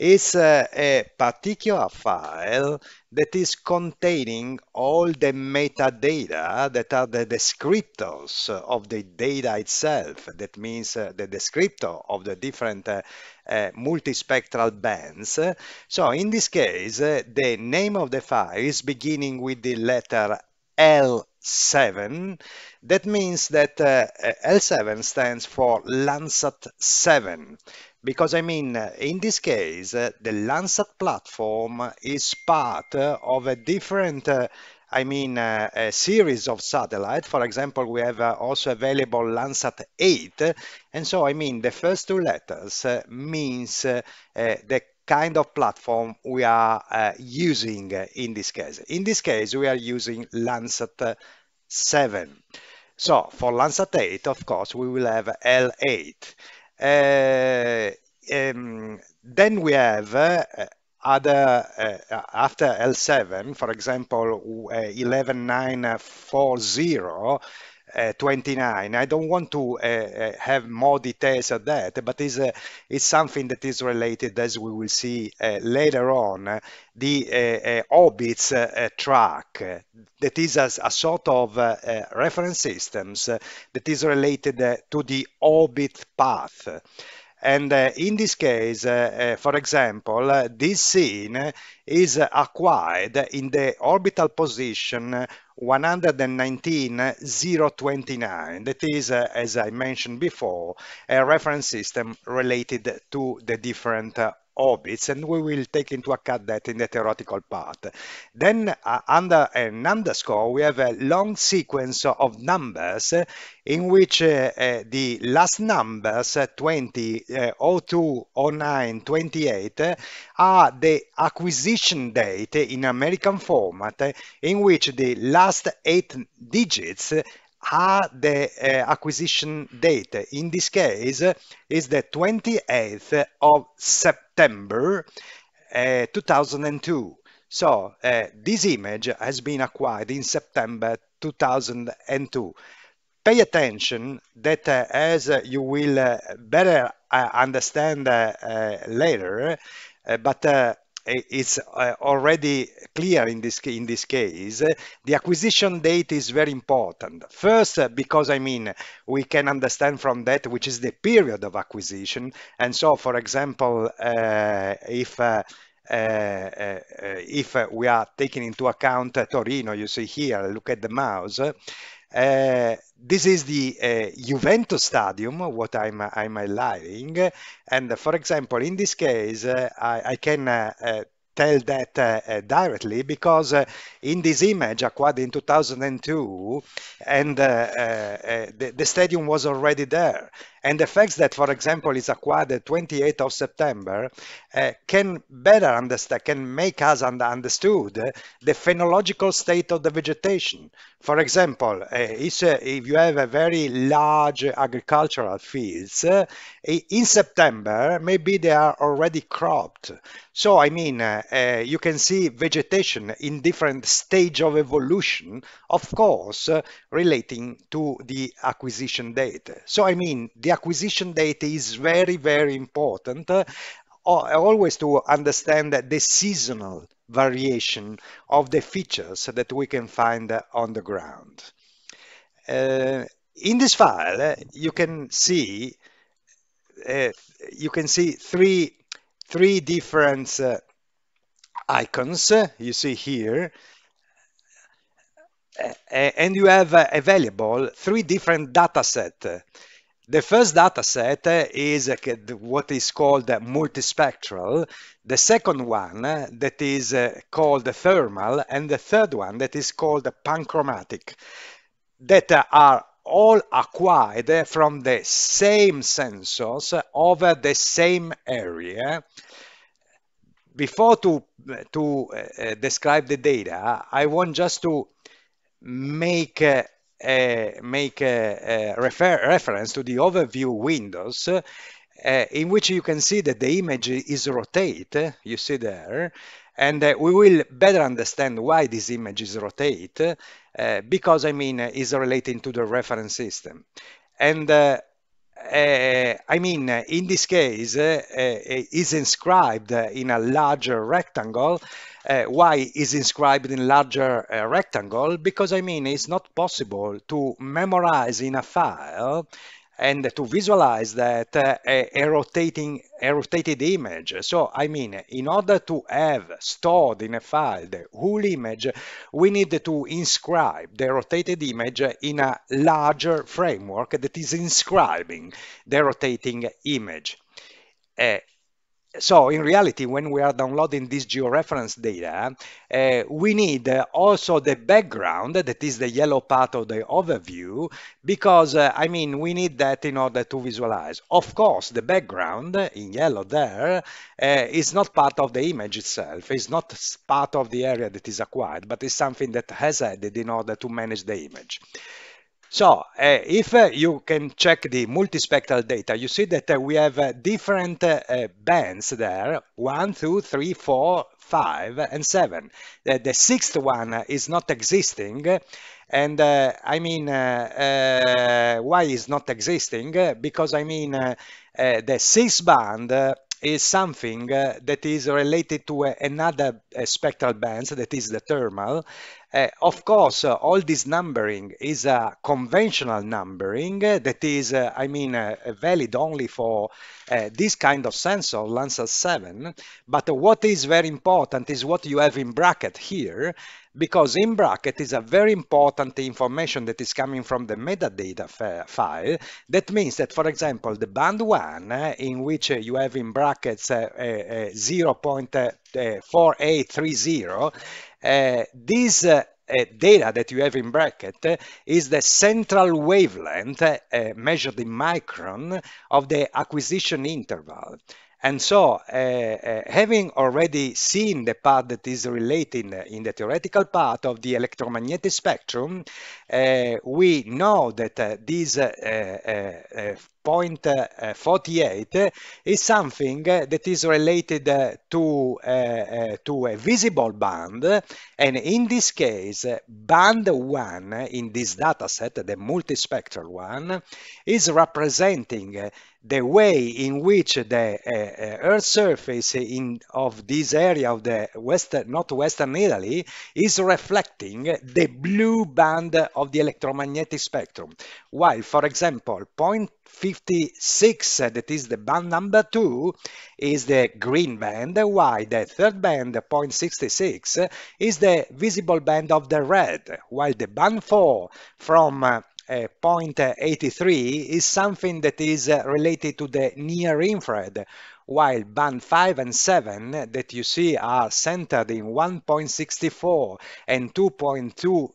is uh, a particular file that is containing all the metadata that are the descriptors of the data itself. That means uh, the descriptor of the different uh, uh, multispectral bands. So in this case, uh, the name of the file is beginning with the letter L7. That means that uh, uh, L7 stands for Landsat 7 because I mean, in this case, the Landsat platform is part of a different uh, I mean, uh, a series of satellites. For example, we have uh, also available Landsat 8. And so, I mean, the first two letters uh, means uh, uh, the kind of platform we are using in this case. In this case, we are using Landsat 7. So for Landsat 8, of course, we will have L8. Um, then we have eh, other eh, after L7, for example, 11940 uh, 29. I don't want to uh, uh, have more details of that, but it's, uh, it's something that is related, as we will see uh, later on, the orbits track. That is a, a sort of reference systems that is related to the orbit path. And uh, in this case, uh, uh, for example, this scene is acquired in the orbital position 119.029. That is, uh, as I mentioned before, a reference system related to the different uh, orbits, and we will take into account that in the theoretical part. Then uh, under uh, an underscore, we have a long sequence of numbers in which uh, uh, the last numbers, uh, 20, uh, 02, 09, 28, are the acquisition date in American format in which the last eight digits are the uh, acquisition date. In this case, uh, is the 28th of September uh, eh, 2002. So eh, this image has been acquired in September 2002. Pay attention that as you will better understand later, but Eh, it's eh, already clear in this, in this case, eh, the acquisition date is very important. First, because I mean, we can understand from that which is the period of acquisition. And so, for example, uh, if uh, uh, if we are taking into account Torino, you see here, look at the mouse, uh, this is the uh, Juventus Stadium, what I'm, I'm highlighting. And for example, in this case, uh, I, I, can uh, uh, tell that uh, uh, directly because uh, in this image acquired in 2002 and the, the, stadium was already there and the fact that, for example, is acquired 28th of September uh, can better understand, can make us un understood uh, the phenological state of the vegetation. For example, uh, if uh, you have a very large agricultural fields, uh, in September, maybe they are already cropped. So, I mean, uh, you can see vegetation in different stage of evolution, of course, relating to the acquisition date. So, I mean, the the acquisition data is very, very important. Uh, always to understand the seasonal variation of the features that we can find on the ground. Uh, in this file, you can see uh, you can see three three different uh, icons uh, you see here uh, and you have uh, available three different data set the first data set is what is called multispectral, the second one uh, that is uh, called thermal, and the third one that is called panchromatic, that uh, are all acquired from the same sensors over the same area. Before to, to describe the data, I want just to make make a, a refer reference to the overview windows uh, in which you can see that the image is rotate, you see there, and uh, we will better understand why this image is rotate, uh, because I mean is relating to the reference system. And uh, I mean, in this case, uh, uh, is inscribed in a larger rectangle uh, why is inscribed in larger uh, rectangle because I mean it's not possible to memorize in a file and to visualize that uh, a, a, rotating a rotated image so I mean in order to have stored in a file the whole image we need to inscribe the rotated image in a larger framework that is inscribing the rotating image uh, so in reality, when we are downloading this georeference data, uh, we need also the background, that is the yellow part of the overview, because, uh, I mean, we need that in order to visualize. Of course, the background in yellow there uh, is not part of the image itself, it's not part of the area that is acquired, but it's something that has added in order to manage the image. So eh, if eh, you can check the multispectral data, you see that eh, we have different bands there, one, two, three, four, five, and seven. the sixth one is not existing. And uh, I mean, uh, uh, why is not existing? Because I mean, the sixth band is something that is related to another spectral band, that is the thermal, uh, of course, uh, all this numbering is a conventional numbering uh, that is, uh, I mean, uh, valid only for uh, this kind of sensor, Landsat 7. But what is very important is what you have in bracket here, because in bracket is a very important information that is coming from the metadata file. That means that, for example, the band 1, in which you have in brackets 0.4830, uh, this uh, uh, data that you have in bracket is the central wavelength measured in micron of the acquisition interval. And so, uh, uh, having already seen the part that is related uh, in the theoretical part of the electromagnetic spectrum, uh, we know that uh, this uh, point, 48 is something that is related to, to a visible band, and in this case, band 1 in this dataset, the multispectral one, is representing the way in which the uh, uh earth surface in of this area of the western northwestern Italy is reflecting the blue band of the electromagnetic spectrum while for example point 56 that is the band number 2 is the green band while the third band point 66 is the visible band of the red while the band 4 from uh, uh, 0.83 is something that is uh, related to the near infrared, while band 5 and 7 that you see are centered in 1.64 and 2.206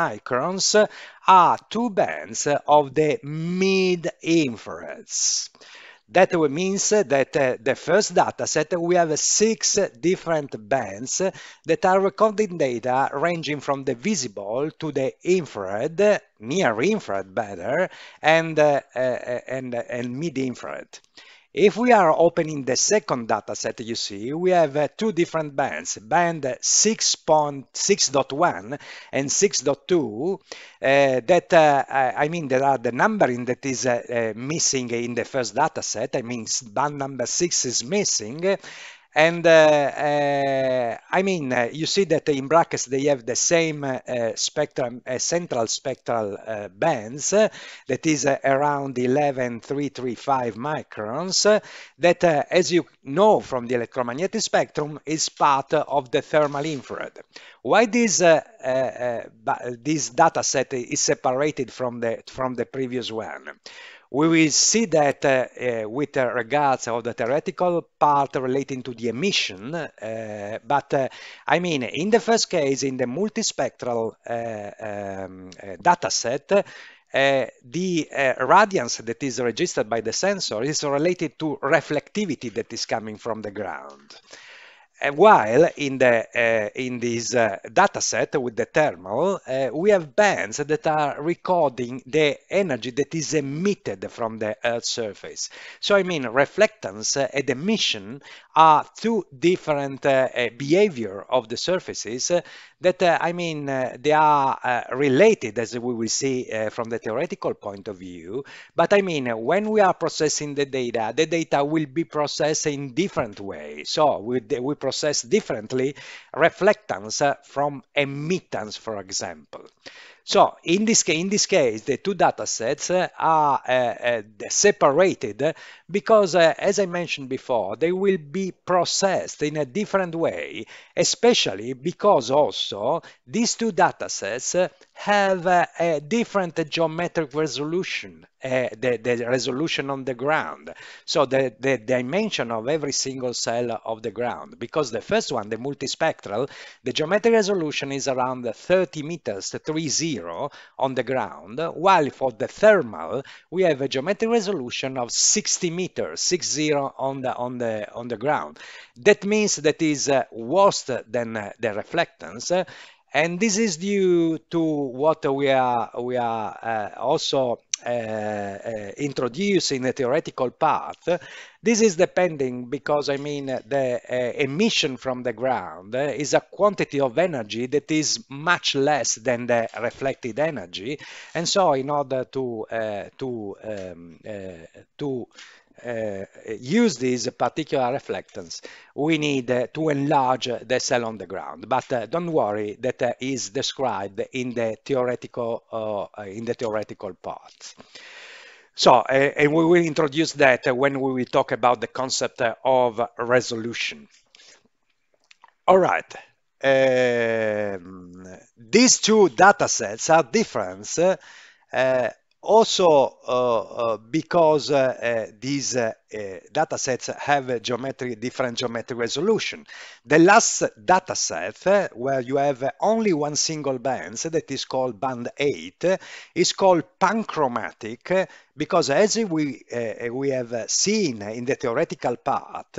microns are two bands of the mid-infrareds. That means that uh, the first dataset we have six different bands that are recording data ranging from the visible to the infrared, near infrared better, and, uh, uh, uh and, and mid-infrared. If we are opening the second data set, you see, we have uh, two different bands, band 6.6.1 and 6.2, uh, that, uh, I mean, there are the numbering that is uh, uh, missing in the first data set. I mean, band number 6 is missing, and uh, uh, I mean, uh, you see that in brackets they have the same spectrum, central spectral bands that is around 11335 microns that, as you know from the electromagnetic spectrum, is part of the thermal infrared. Why this, this data set is separated from the, from the previous one? We will see that uh, uh, with regards of the theoretical part relating to the emission, uh, but I mean, in the first case, in the multispectral um, dataset, uh, the uh, radiance that is registered by the sensor is related to reflectivity that is coming from the ground. Uh, while in the uh, in this uh, data set with the thermal, uh, we have bands that are recording the energy that is emitted from the Earth's surface. So I mean, reflectance and emission are two different uh, uh, behavior of the surfaces that I mean they are related as we will see from the theoretical point of view. But I mean, when we are processing the data, the data will be processed in different ways. So we, we process differently reflectance from emittance, for example. So in this, in this case, the two data sets are uh, uh, separated because, uh, as I mentioned before, they will be processed in a different way, especially because also these two datasets have a, a different geometric resolution, uh, the, the, resolution on the ground. So the, the dimension of every single cell of the ground, because the first one, the multispectral, the geometric resolution is around 30 meters, 3-0 on the ground, while for the thermal, we have a geometric resolution of 60 meters, six zero on the on the on the ground. That means that is uh, worse than uh, the reflectance, uh, and this is due to what we are we are uh, also uh, uh, the theoretical path. This is depending because I mean the uh, emission from the ground is a quantity of energy that is much less than the reflected energy, and so in order to to um, to uh, uh, use this particular reflectance, we need uh, to enlarge the cell on the ground. But don't worry, that is described in the theoretical in the theoretical part. So, and we will introduce that when we will talk about the concept of resolution. All right. Um, these two data sets are different uh, also uh, uh, because uh, uh these uh, uh, data sets have geometric, different geometric resolution. The last data set where you have only one single band that is called band 8 is called panchromatic because as we, we have seen in the theoretical part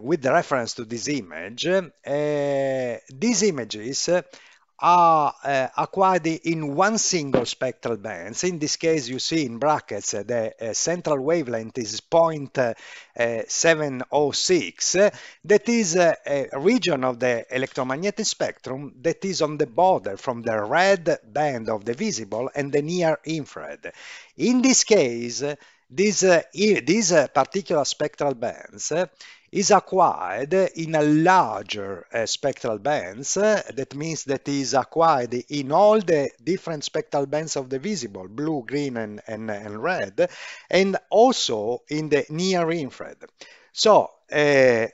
with reference to this image, these images are uh, acquired in one single spectral band. In this case, you see in brackets the uh, central wavelength is uh, uh, 0.706. That is uh, a region of the electromagnetic spectrum that is on the border from the red band of the visible and the near infrared. In this case, these, eh, these eh, particular spectral bands eh, is acquired in a larger uh, spectral bands. Uh, that means that is acquired in all the different spectral bands of the visible, blue, green, and, and, and red, and also in the near infrared. So uh,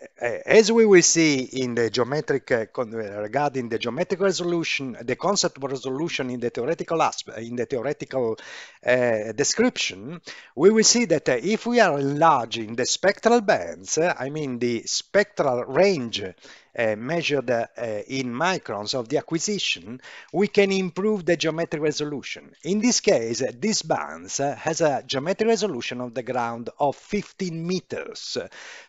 as we will see in the geometric uh, regarding the geometric resolution, the concept of resolution in the theoretical aspect, in the theoretical uh, description, we will see that if we are enlarging the spectral bands, I mean the spectral range uh, measured uh, in microns of the acquisition, we can improve the geometric resolution. In this case, this band uh, has a geometric resolution of the ground of 15 meters.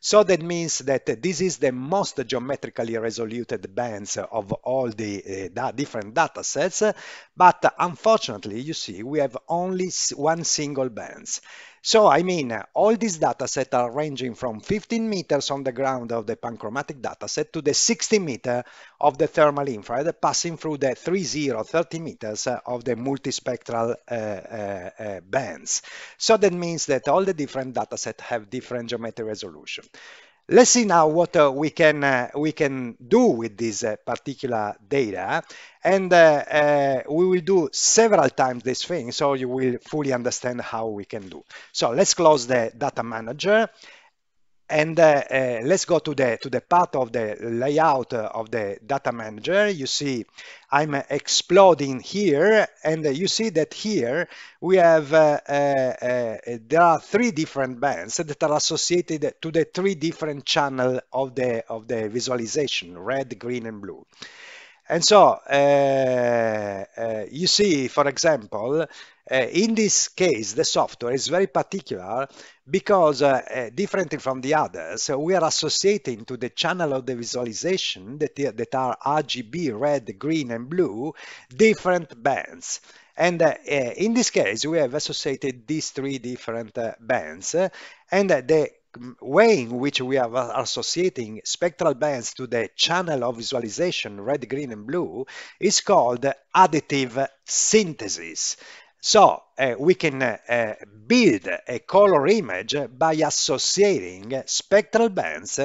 So that means that this is the most geometrically resoluted bands of all the uh, da different data sets, but unfortunately, you see, we have only one single bands. So, I mean, all these datasets are ranging from 15 meters on the ground of the panchromatic dataset to the 60 meter of the thermal infrared, passing through the 30, 30 meters uh, of the multispectral uh, uh, uh, bands. So that means that all the different datasets have different geometry resolution. Let's see now what uh, we can uh, we can do with this uh, particular data, and uh, uh, we will do several times this thing, so you will fully understand how we can do. So let's close the data manager and uh, uh, let's go to the to the part of the layout uh, of the data manager. You see, I'm exploding here, and you see that here we have uh, uh, uh, there are three different bands that are associated to the three different channel of the of the visualization: red, green, and blue. And so you see, for example. Uh, in this case, the software is very particular because uh, uh, differently from the others, we are associating to the channel of the visualization that, that are RGB, red, green, and blue, different bands. And uh, in this case, we have associated these three different uh, bands. Uh, and the um, way in which we are associating spectral bands to the channel of visualization, red, green, and blue, is called additive synthesis. So uh, we can uh, build a color image by associating spectral bands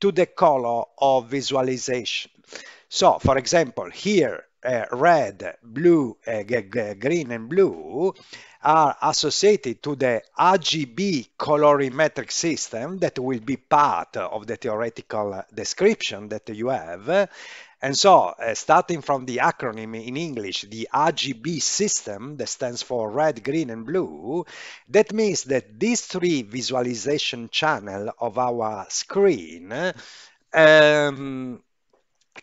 to the color of visualization. So for example, here uh, red, blue, green and blue are associated to the RGB colorimetric system that will be part of the theoretical description that you have and so, uh, starting from the acronym in English, the RGB system that stands for red, green, and blue, that means that these three visualization channel of our screen um,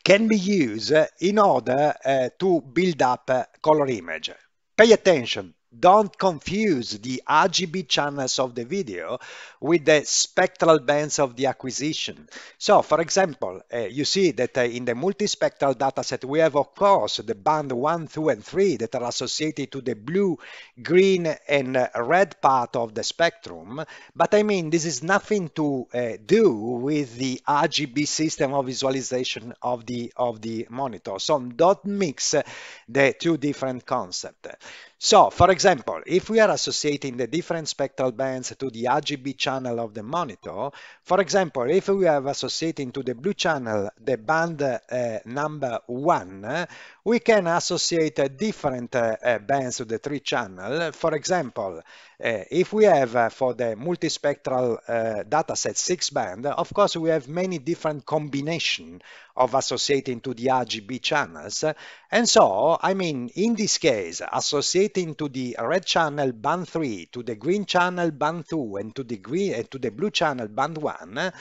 can be used in order uh, to build up uh, color image. Pay attention, don't confuse the RGB channels of the video with the spectral bands of the acquisition. So, for example, uh, you see that uh, in the multispectral dataset, we have, of course, the band 1, 2, and 3 that are associated to the blue, green, and uh, red part of the spectrum. But I mean, this is nothing to uh, do with the RGB system of visualization of the, of the monitor. So don't mix uh, the two different concepts. So, for example, example, if we are associating the different spectral bands to the RGB channel of the monitor, for example, if we are associating to the blue channel the band uh, number 1, we can associate different uh, bands to the three channel. For example, Eh, if we have eh, for the multispectral eh, dataset 6 band, of course we have many different combination of associating to the RGB channels. And so, I mean, in this case, associating to the red channel band 3, to the green channel band 2, and to the green and to the blue channel band 1,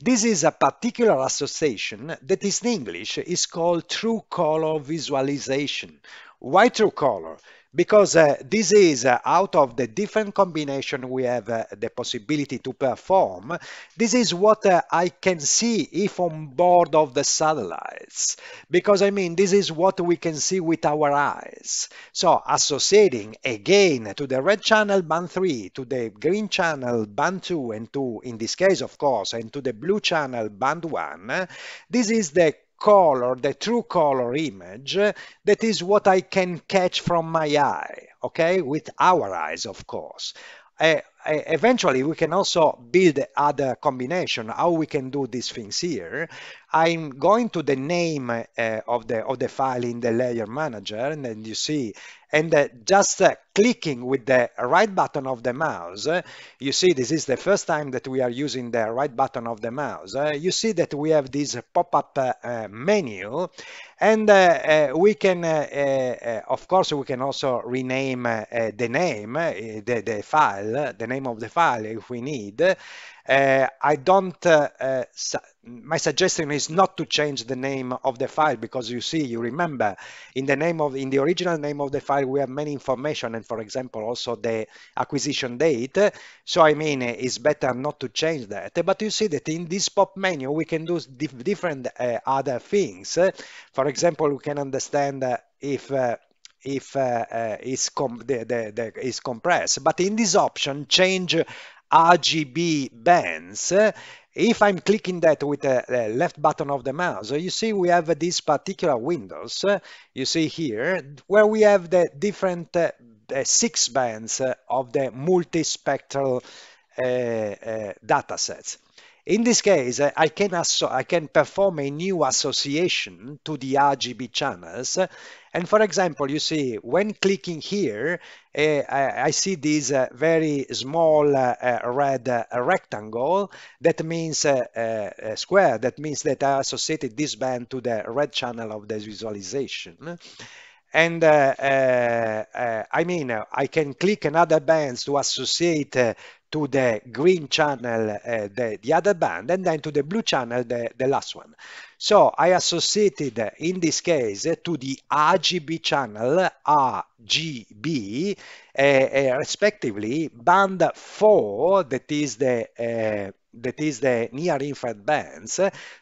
this is a particular association that is in English is called true color visualization. Why true color? because uh, this is uh, out of the different combination we have uh, the possibility to perform this is what uh, i can see if on board of the satellites because i mean this is what we can see with our eyes so associating again to the red channel band 3 to the green channel band 2 and 2 in this case of course and to the blue channel band 1 this is the color, the true color image, that is what I can catch from my eye, okay? With our eyes, of course. Uh, eventually, we can also build other combination, how we can do these things here. I'm going to the name uh, of the of the file in the layer manager, and then you see, and uh, just uh, clicking with the right button of the mouse, you see this is the first time that we are using the right button of the mouse. you see that we have this pop-up menu, and we can, of course, we can also rename the name, the, the file, the name of the file if we need. Uh, I don't, uh, uh, su my suggestion is not to change the name of the file because you see, you remember in the name of, in the original name of the file, we have many information and for example, also the acquisition date. So I mean, it's better not to change that, but you see that in this pop menu, we can do dif different uh, other things. For example, we can understand uh, if uh, if uh, uh, is, com the, the, the is compressed. But in this option, change RGB bands, if I'm clicking that with the left button of the mouse, you see we have these particular windows, you see here, where we have the different uh, six bands of the multispectral uh, uh, datasets. In this case, I can, I can perform a new association to the RGB channels. And for example, you see, when clicking here, uh, I, I, see this uh, very small uh, red rectangle. That means a square. That means that I associated this band to the red channel of the visualization. And I mean, I can click another bands to associate to the green channel, uh, the, the other band, and then to the blue channel, the, the last one. So I associated, uh, in this case, uh, to the RGB channel, RGB, uh, uh, respectively, band 4, that is the uh, that is the near infrared bands,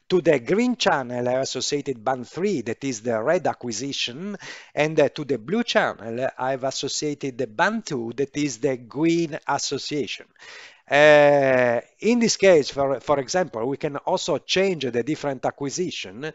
to the green channel associated band 3, that is the red acquisition, and uh, to the blue channel I've associated the band 2, that is the green association. Uh, in this case, for, for example, we can also change the different acquisition.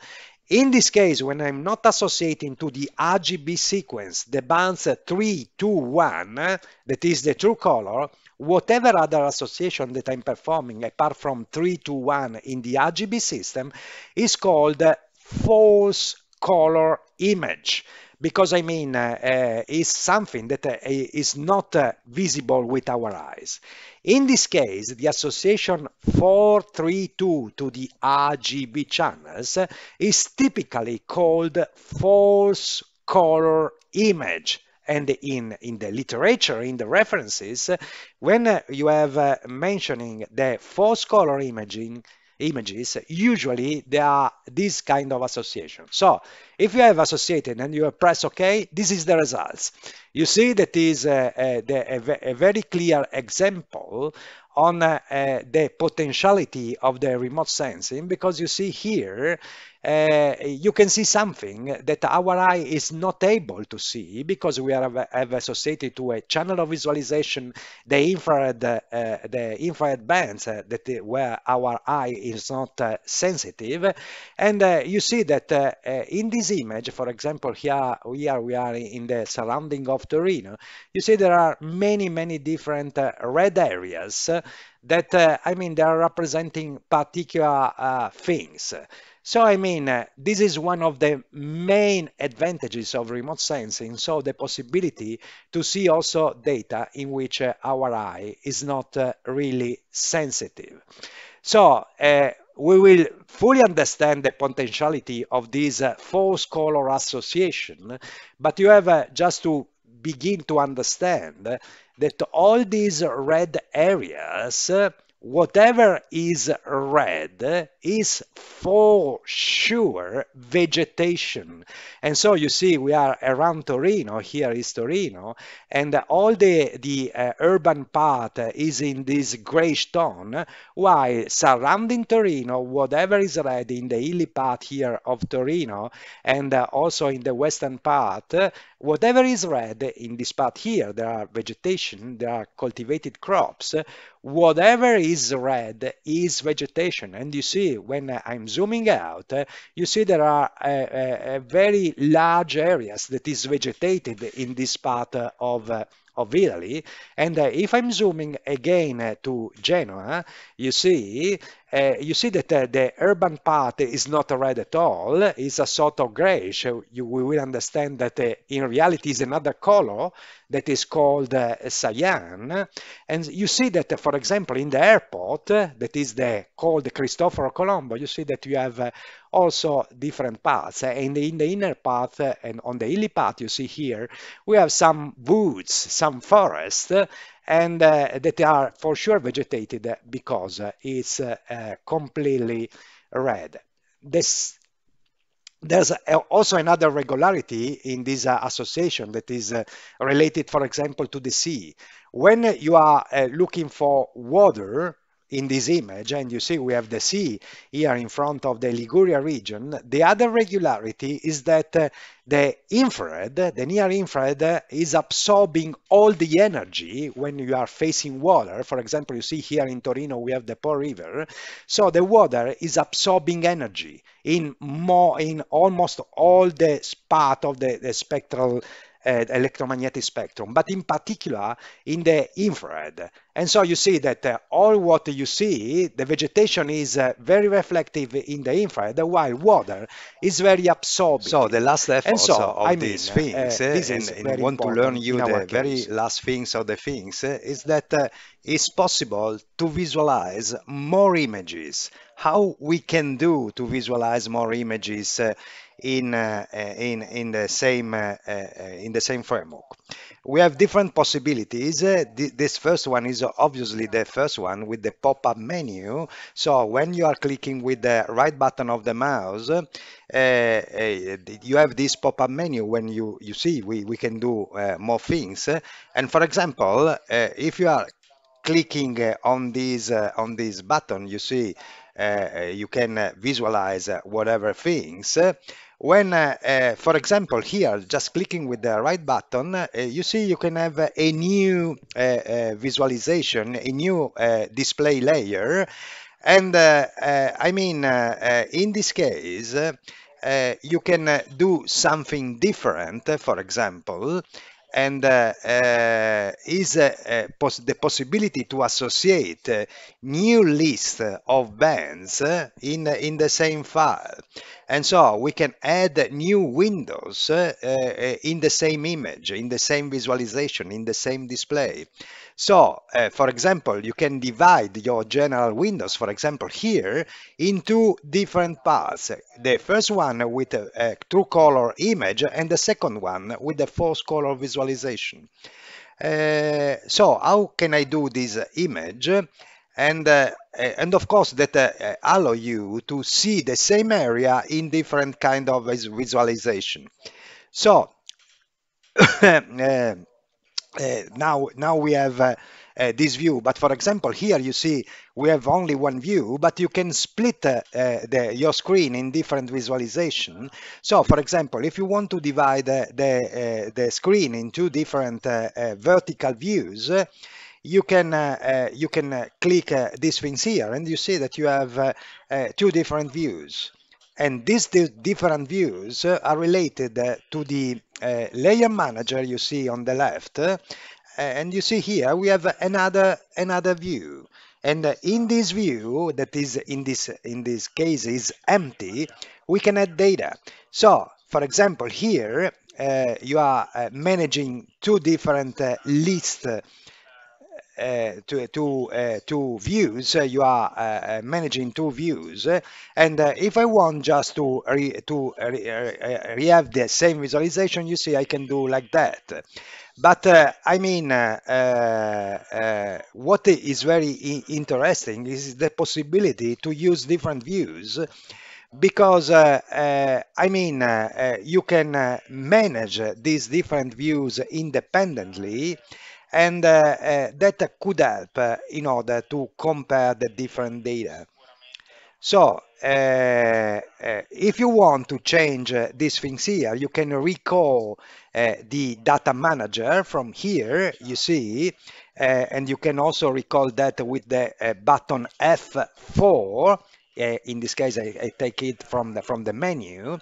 In this case, when I'm not associating to the RGB sequence the bands 3, 2, 1, that is the true color, whatever other association that I'm performing apart from 3 to 1 in the RGB system is called false color image because I mean uh, uh, is something that uh, is not uh, visible with our eyes. In this case, the association 432 to the RGB channels uh, is typically called false color image and in, in the literature, in the references, when uh, you have uh, mentioning the false color imaging, images, usually there are this kind of association. So if you have associated and you press OK, this is the results. You see that is uh, the, a, a, very clear example on uh, the potentiality of the remote sensing because you see here uh, you can see something that our eye is not able to see because we are have associated to a channel of visualization the infrared uh, the infrared bands uh, that uh, where our eye is not uh, sensitive and you see that in this image for example here here we are in the surrounding of Torino you see there are many many different red areas that I mean they are representing particular things so, I mean, uh, this is one of the main advantages of remote sensing. So, the possibility to see also data in which uh, our eye is not uh, really sensitive. So, uh, we will fully understand the potentiality of this uh, false color association, but you have uh, just to begin to understand that all these red areas whatever is red is for sure vegetation. And so you see, we are around Torino, here is Torino, and all the, the uh, urban part is in this grayish tone, while surrounding Torino, whatever is red in the hilly part here of Torino, and uh, also in the western part, Whatever is red in this part here, there are vegetation, there are cultivated crops. Whatever is red is vegetation. And you see, when I'm zooming out, you see there are a, a, a very large areas that is vegetated in this part uh, of uh, of Italy. And uh, if I'm zooming again to Genoa, you see Eh, you see that uh, the urban part is not red at all, it's a sort of grayish. You, we will understand that uh, in reality is another color that is called eh, cyan. And you see that, for example, in the airport, that is the called Cristoforo Colombo, you see that you have also different parts. And in the inner part and on the hilly part, you see here, we have some woods, some forest, and uh, that are for sure vegetated because it's uh, completely red. This, there's also another regularity in this uh, association that is uh, related, for example, to the sea. When you are uh, looking for water, in this image, and you see we have the sea here in front of the Liguria region, the other regularity is that uh, the infrared, the near infrared, uh, is absorbing all the energy when you are facing water. For example, you see here in Torino we have the Po River. So the water is absorbing energy in more in almost all the part of the, the spectral uh, electromagnetic spectrum, but in particular in the infrared. And so you see that uh, all what you see, the vegetation is uh, very reflective in the infrared, while water is very absorbed. So the last effort so, of I these mean, things, uh, eh, this and, and want to learn you the very last things of the things, eh, is that uh, it's possible to visualize more images. How we can do to visualize more images eh, in uh, uh, in in the same uh, in the same framework. We have different possibilities. Th this first one is obviously the first one with the pop-up menu. So when you are clicking with the right button of the mouse, you have this pop-up menu. When you you see, we we can do more things. And for example, if you are clicking on this on this button, you see uh, uh, you can uh, visualize whatever things when uh, uh, for example here just clicking with the right button uh, you see you can have a new visualization a new display layer and i mean in this case you can do something different for example and uh, uh, is uh, pos the possibility to associate new list of bands in, in the same file. And so we can add new windows in the same image, in the same visualization, in the same display. So, uh, for example, you can divide your general windows, for example, here, into different parts. The first one with a, a true color image and the second one with the false color visualization. Uh, so, how can I do this image? and uh, uh and of course that uh, uh, allow you to see the same area in different kind of visualization so uh, uh, now, now we have uh, uh, this view. But for example, here you see we have only one view, but you can split uh, uh, the, your screen in different visualization. So, for example, if you want to divide uh, the, the screen into different vertical views, you can you can click this things here, and you see that you have two different views. And these different views are related to the layer manager you see on the left uh, and you see here we have another another view and uh, in this view that is in this in this case is empty we can add data so for example here uh, you are uh, managing two different uh, lists uh, to, uh, views, uh, you are managing two views. and if I want just to, re, to re, re have the same visualization, you see, I can do like that. But uh, I mean, uh, uh, what is very interesting is the possibility to use different views because I mean, you can manage these different views independently and uh, uh, that could help in order to compare the different data. So uh, uh, if you want to change uh, these things here, you can recall uh, the data manager from here, you see, and you can also recall that with the button F4. in this case, I, I, take it from the, from the menu.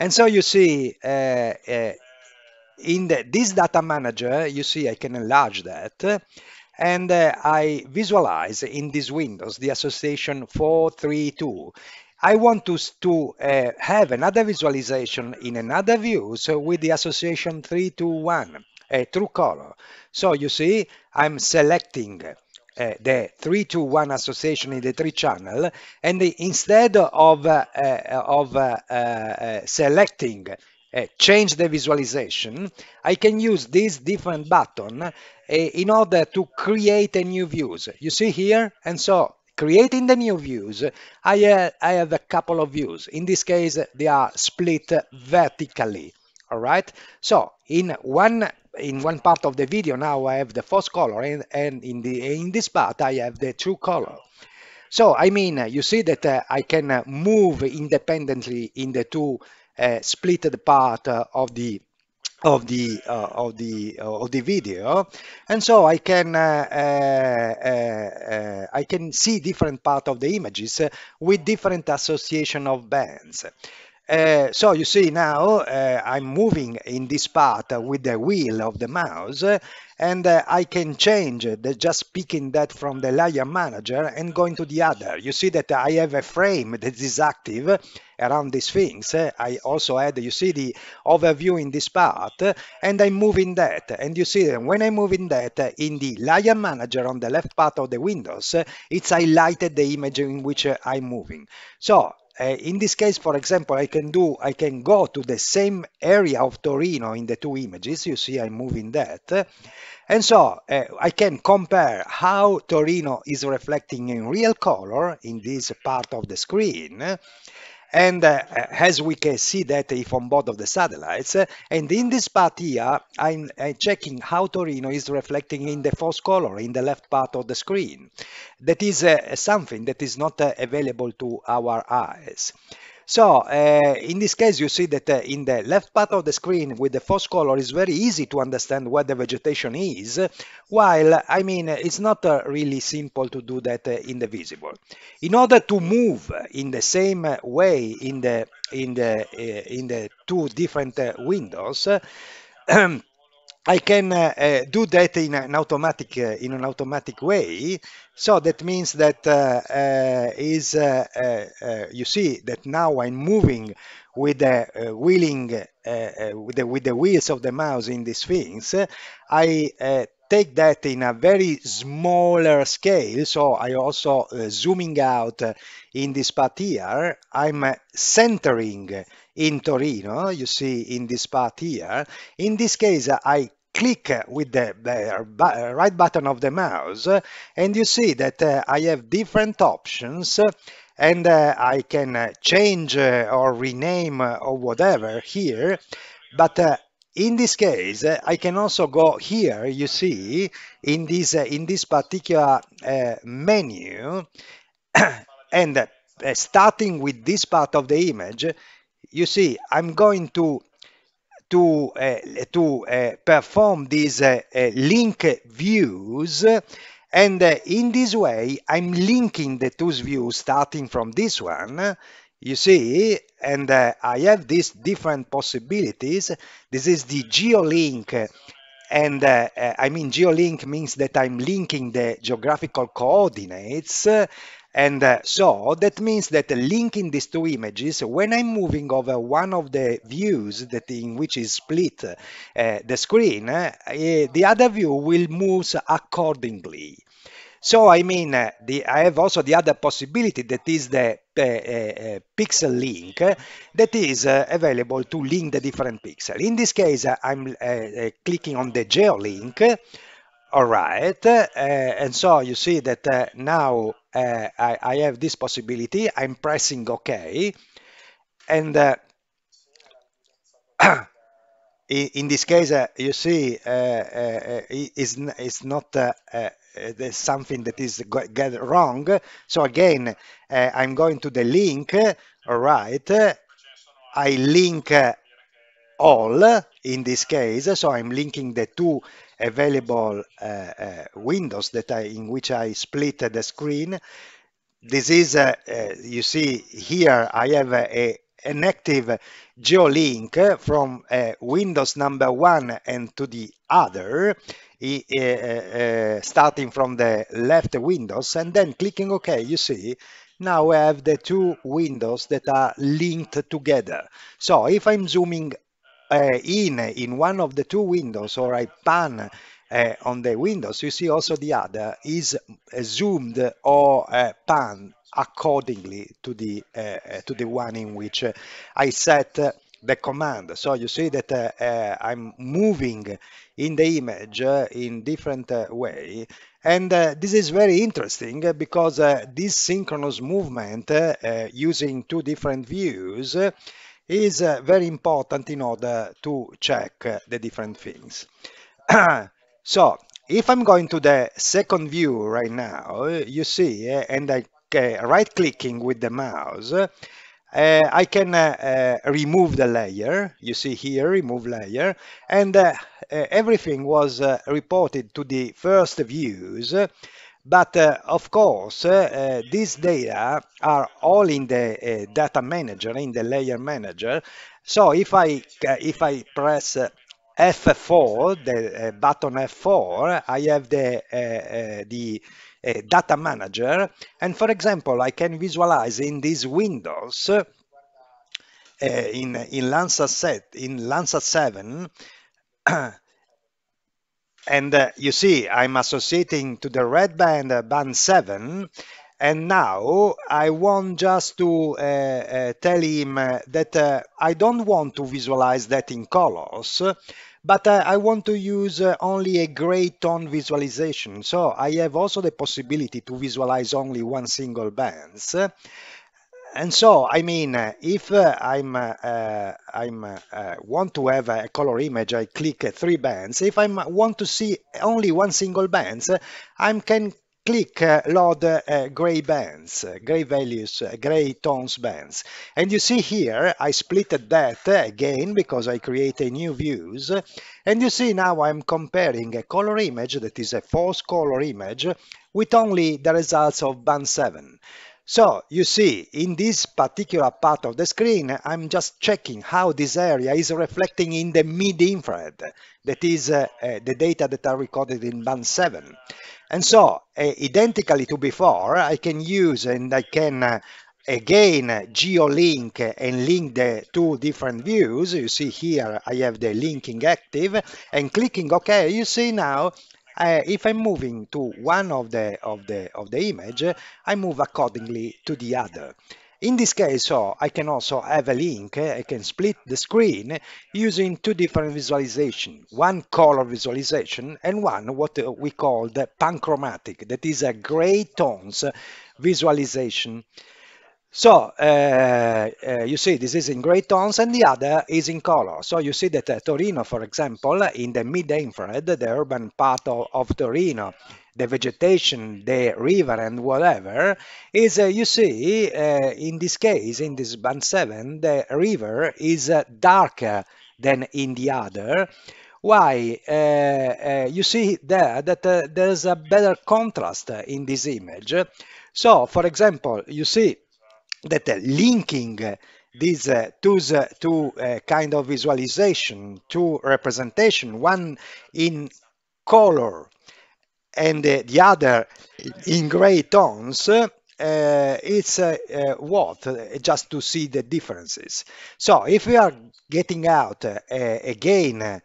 And so you see, in the, this data manager, you see I can enlarge that and uh, I visualize in these windows the association 432. I want to, to uh, have another visualization in another view so with the association 321, a true color. So you see, I'm selecting uh, the 321 association in the 3 channel and the, instead of, uh, uh, of uh, selecting uh, change the visualization, I can use this different button uh, in order to create a new views. You see here? And so creating the new views, I, uh, I have a couple of views. In this case, they are split vertically. All right. So in one in one part of the video now I have the first color and, and in the in this part I have the true color. So I mean you see that uh, I can move independently in the two uh, split part uh, of the of the uh, of the uh, of the video and so i can uh, uh i can see different part of the images with different association of bands so you see now i'm moving in this part with the wheel of the mouse and i can change the just picking that from the layer manager and going to the other you see that i have a frame that is active around these things. Eh, I also had, you see, the overview in this part, and I'm moving that. And you see, when I'm moving that, in the layer manager on the left part of the windows, it's highlighted the image in which uh, I'm moving. So uh, in this case, for example, I can do, I can go to the same area of Torino in the two images. You see, I'm moving that. And so uh, I can compare how Torino is reflecting in real color in this part of the screen and uh, as we can see that if on board of the satellites, uh, and in this part here, I'm, checking how Torino is reflecting in the false color in the left part of the screen. That is uh, something that is not uh, available to our eyes. So uh, in this case, you see that uh, in the left part of the screen with the first color is very easy to understand what the vegetation is, while, I mean, it's not uh, really simple to do that uh, in the visible. In order to move in the same way in the, in the, uh, in the two different uh, windows, um, I can uh, uh, do that in an automatic uh, in an automatic way. So that means that is you see that now I'm moving with the wheeling with the with the wheels of the mouse in these things. I take that in a very smaller scale. So I also uh, zooming out in this part here, I'm centering in Torino, you see in this part here. In this case, I click with the, the, uh, right button of the mouse uh, and you see that uh, I have different options uh, and uh, I can change or rename or whatever here but uh, in this case I can also go here you see in this in this particular menu and starting with this part of the image you see I'm going to to, eh, to eh, perform these eh, link views and in this way, I'm linking the two views starting from this one, you see, and uh, I have these different possibilities. This is the geolink, and uh, I mean geolink means that I'm linking the geographical coordinates, uh, and uh, so that means that linking these two images, when I'm moving over one of the views that in which is split uh, the screen, uh, the other view will move accordingly. So I mean, uh, the, I have also the other possibility that is the uh, uh, pixel link uh, that is uh, available to link the different pixels. In this case, uh, I'm clicking on the geolink. All right, and so you see that now uh, I, I, have this possibility, I'm pressing OK, and uh, in, this case, uh, you see, uh, uh, uh, it's, it's not uh, something that is get wrong. So again, I'm going to the link, all right, I link all in this case. So I'm linking the two available uh, uh, windows that I, in which I split the screen. This is, uh, you see here, I have a, an active geolink from uh, Windows number one and to the other, uh, uh, starting from the left Windows, and then clicking OK, you see, now I have the two windows that are linked together. So if I'm zooming uh, in in one of the two windows or I pan uh, on the windows, you see also the other is uh, zoomed or uh, pan accordingly to the uh, uh, to the one in which uh, I set the command. So you see that I'm moving in the image in different way, and this is very interesting because this synchronous movement using two different views is uh, very important in order to check uh, the different things. so if I'm going to the second view right now, you see, eh, and I right clicking with the mouse, uh, I can uh, uh, remove the layer, you see here, remove layer, and everything was reported to the first views but uh, of course, uh, uh, these data are all in the data manager, in the layer manager. So if I if I press F4, the button F4, I have the the data manager. And for example, I can visualize in these windows uh, in in Lancer set in Lancer 7 And uh, you see, I'm associating to the red band, uh, band 7, and now I want just to uh, uh, tell him uh, that uh, I don't want to visualize that in colors, but uh, I want to use uh, only a gray tone visualization. So I have also the possibility to visualize only one single bands and so, I mean, uh, if uh, I'm uh, I'm want to have a color image, I click three bands. If I want to see only one single band, I can click uh, load uh, gray bands, uh, gray values, gray tones bands. And you see here, I split that again because I create a new views. And you see now I'm comparing a color image that is a false color image with only the results of band 7. So you see in this particular part of the screen, I'm just checking how this area is reflecting in the mid-infrared, that is uh, uh, the data that are recorded in band 7. And so uh, identically to before, I can use and I can uh, again uh, geo-link and link the two different views. You see here I have the linking active and clicking OK, you see now uh, if I'm moving to one of the of the of the image, I move accordingly to the other. In this case, so oh, I can also have a link, I can split the screen using two different visualization, one color visualization and one what we call the panchromatic, that is a gray tones visualization. So uh, uh, you see this is in gray tones and the other is in color. So you see that uh, Torino, for example, in the mid-infrared, the urban part of, of, Torino, the vegetation, the river and whatever, is uh, you see uh, in this case, in this band 7, the river is uh, darker than in the other. Why? you see there that there's a better contrast in this image. So, for example, you see that linking these uh, two, uh, two uh, kind of visualization, two representation, one in color and uh, the other in gray tones, uh, it's uh, what? Just to see the differences. So if we are getting out again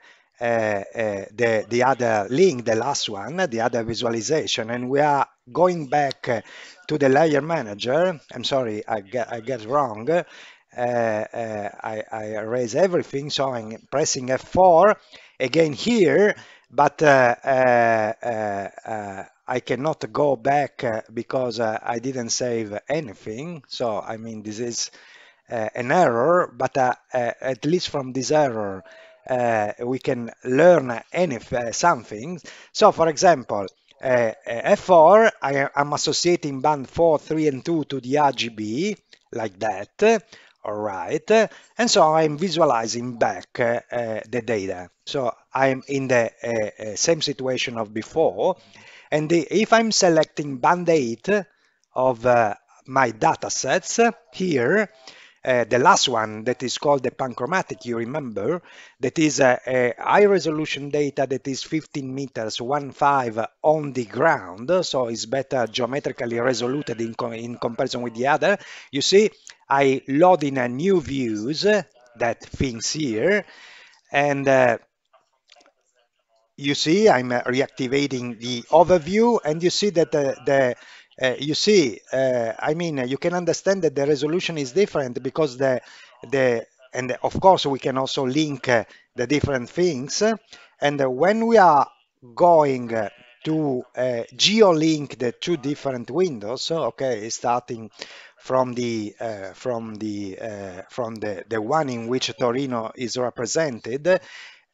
the, the other link, the last one, the other visualization, and we are going back to the layer manager, I'm sorry, I get, I get wrong. Uh, uh, I, I erase everything, so I'm pressing F4 again here, but uh, uh, uh, I cannot go back because I didn't save anything. So, I mean, this is an error, but at least from this error, we can learn anything, something. So, for example, Eh, eh, F4, I am associating band 4, 3 and 2 to the RGB, like that, all right, and so I'm visualizing back eh, the data. So I'm in the same situation of before, and if I'm selecting band 8 of my data sets here, uh, the last one that is called the panchromatic, you remember, that is a, a high resolution data that is 15 meters, 1.5 on the ground, so it's better geometrically resolved in, co in comparison with the other. You see, I load in a new views, that things here, and uh, you see I'm reactivating the overview and you see that uh, the, the uh, you see, uh, I mean, uh, you can understand that the resolution is different because the the and of course we can also link uh, the different things. And when we are going uh, to uh, geolink the two different windows, okay, starting from the from the from the the one in which Torino is represented.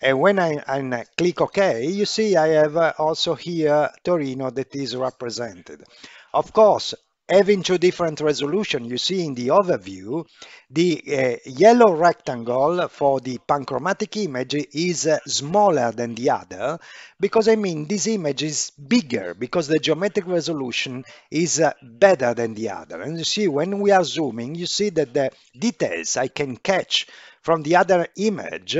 And when I, I, click OK, you see I have also here Torino that is represented. Of course, having two different resolution, you see in the overview, the uh, yellow rectangle for the panchromatic image is uh, smaller than the other, because I mean this image is bigger, because the geometric resolution is uh, better than the other. And you see, when we are zooming, you see that the details I can catch from the other image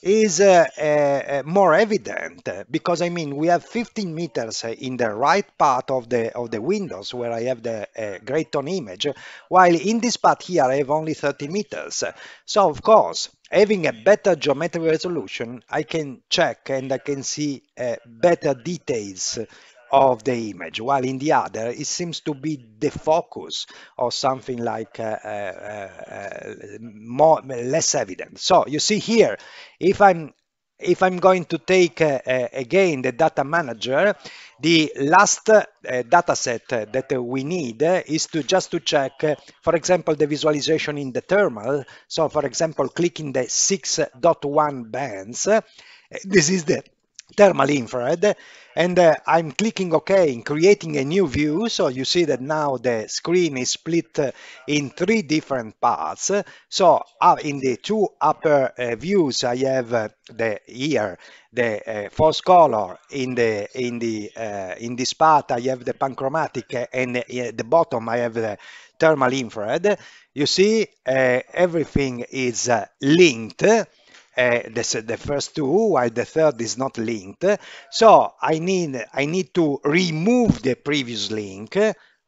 is uh, uh, uh, more evident because I mean we have 15 meters in the right part of the of the windows where I have the uh, great tone image while in this part here I have only 30 meters so of course having a better geometric resolution I can check and I can see uh, better details of the image, while in the other it seems to be the focus of something like uh, uh, uh more less evident. So you see here, if I'm if I'm going to take uh, uh, again the data manager, the last uh, dataset that we need is to just to check, for example, the visualization in the thermal. So, for example, clicking the 6.1 bands. This is the thermal infrared and uh, I'm clicking OK in creating a new view so you see that now the screen is split uh, in three different parts so uh, in the two upper uh, views I have uh, the here the uh, false color in the in the in this part I have the panchromatic and at the bottom I have the thermal infrared you see everything is linked Eh, the, the first two, while the third is not linked. So I need, I need to remove the previous link,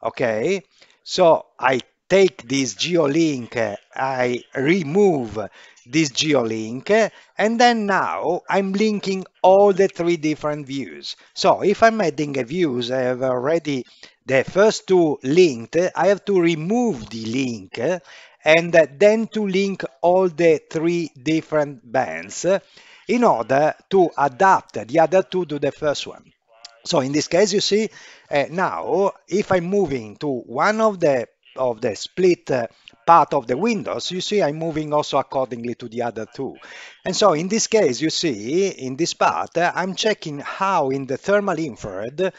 okay? So I take this geolink, I remove this geolink, and then now I'm linking all the three different views. So if I'm adding a views, I have already the first two linked, I have to remove the link and then to link all the three different bands in order to adapt the other two to the first one. So in this case, you see uh, now if I'm moving to one of the of the split uh, part of the windows, you see I'm moving also accordingly to the other two. And so in this case, you see in this part, uh, I'm checking how in the thermal infrared uh,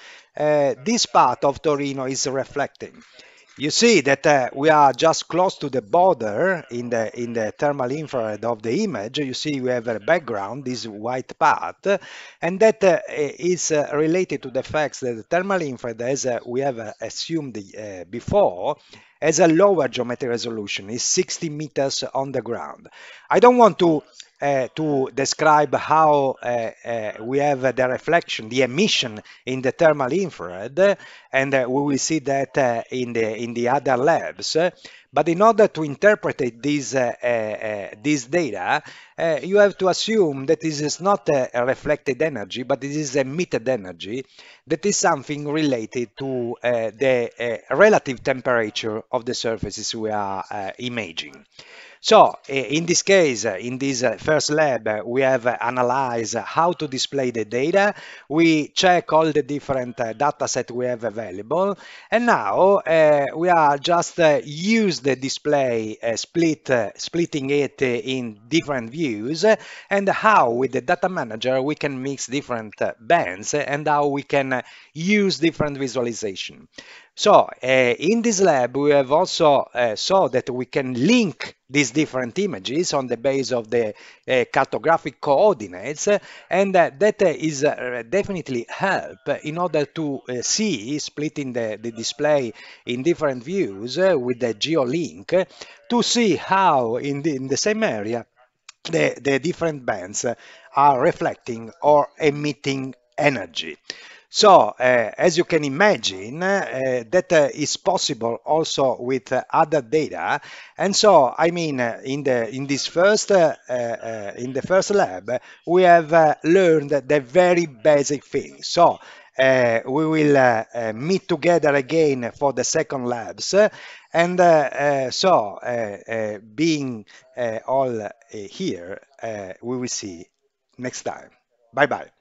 this part of Torino is reflecting you see that uh, we are just close to the border in the in the thermal infrared of the image you see we have a background this white part and that uh, is uh, related to the fact that the thermal infrared as uh, we have uh, assumed uh, before has a lower geometric resolution is 60 meters on the ground i don't want to Eh, to describe how uh, uh, we have the reflection, the emission in the thermal infrared, and we will see that in the in the other labs. But in order to interpret this, uh, uh, uh, this data, you have to assume that this is not a, reflected energy, but it is emitted energy that is something related to the relative temperature of the surfaces we are imaging. So in this case, in this first lab, we have analyzed how to display the data. We check all the different data set we have available. And now uh, we are just uh, the display, uh, split, uh, splitting it uh, in different views, and how with the data manager we can mix different bands and how we can use different visualization. So in this lab, we have also saw that we can link these different images on the base of the uh, cartographic coordinates uh, and uh, that is definitely help in order to uh, see splitting the, the, display in different views uh, with the geolink to see how in the, in the same area the, the different bands are reflecting or emitting energy. So, uh, as you can imagine, uh, that uh, is possible also with other data. And so, I mean, uh, in the in this first uh, uh, in the first lab, we have learned the very basic thing. So. we will meet together again for the second labs and so being all here we will see next time bye bye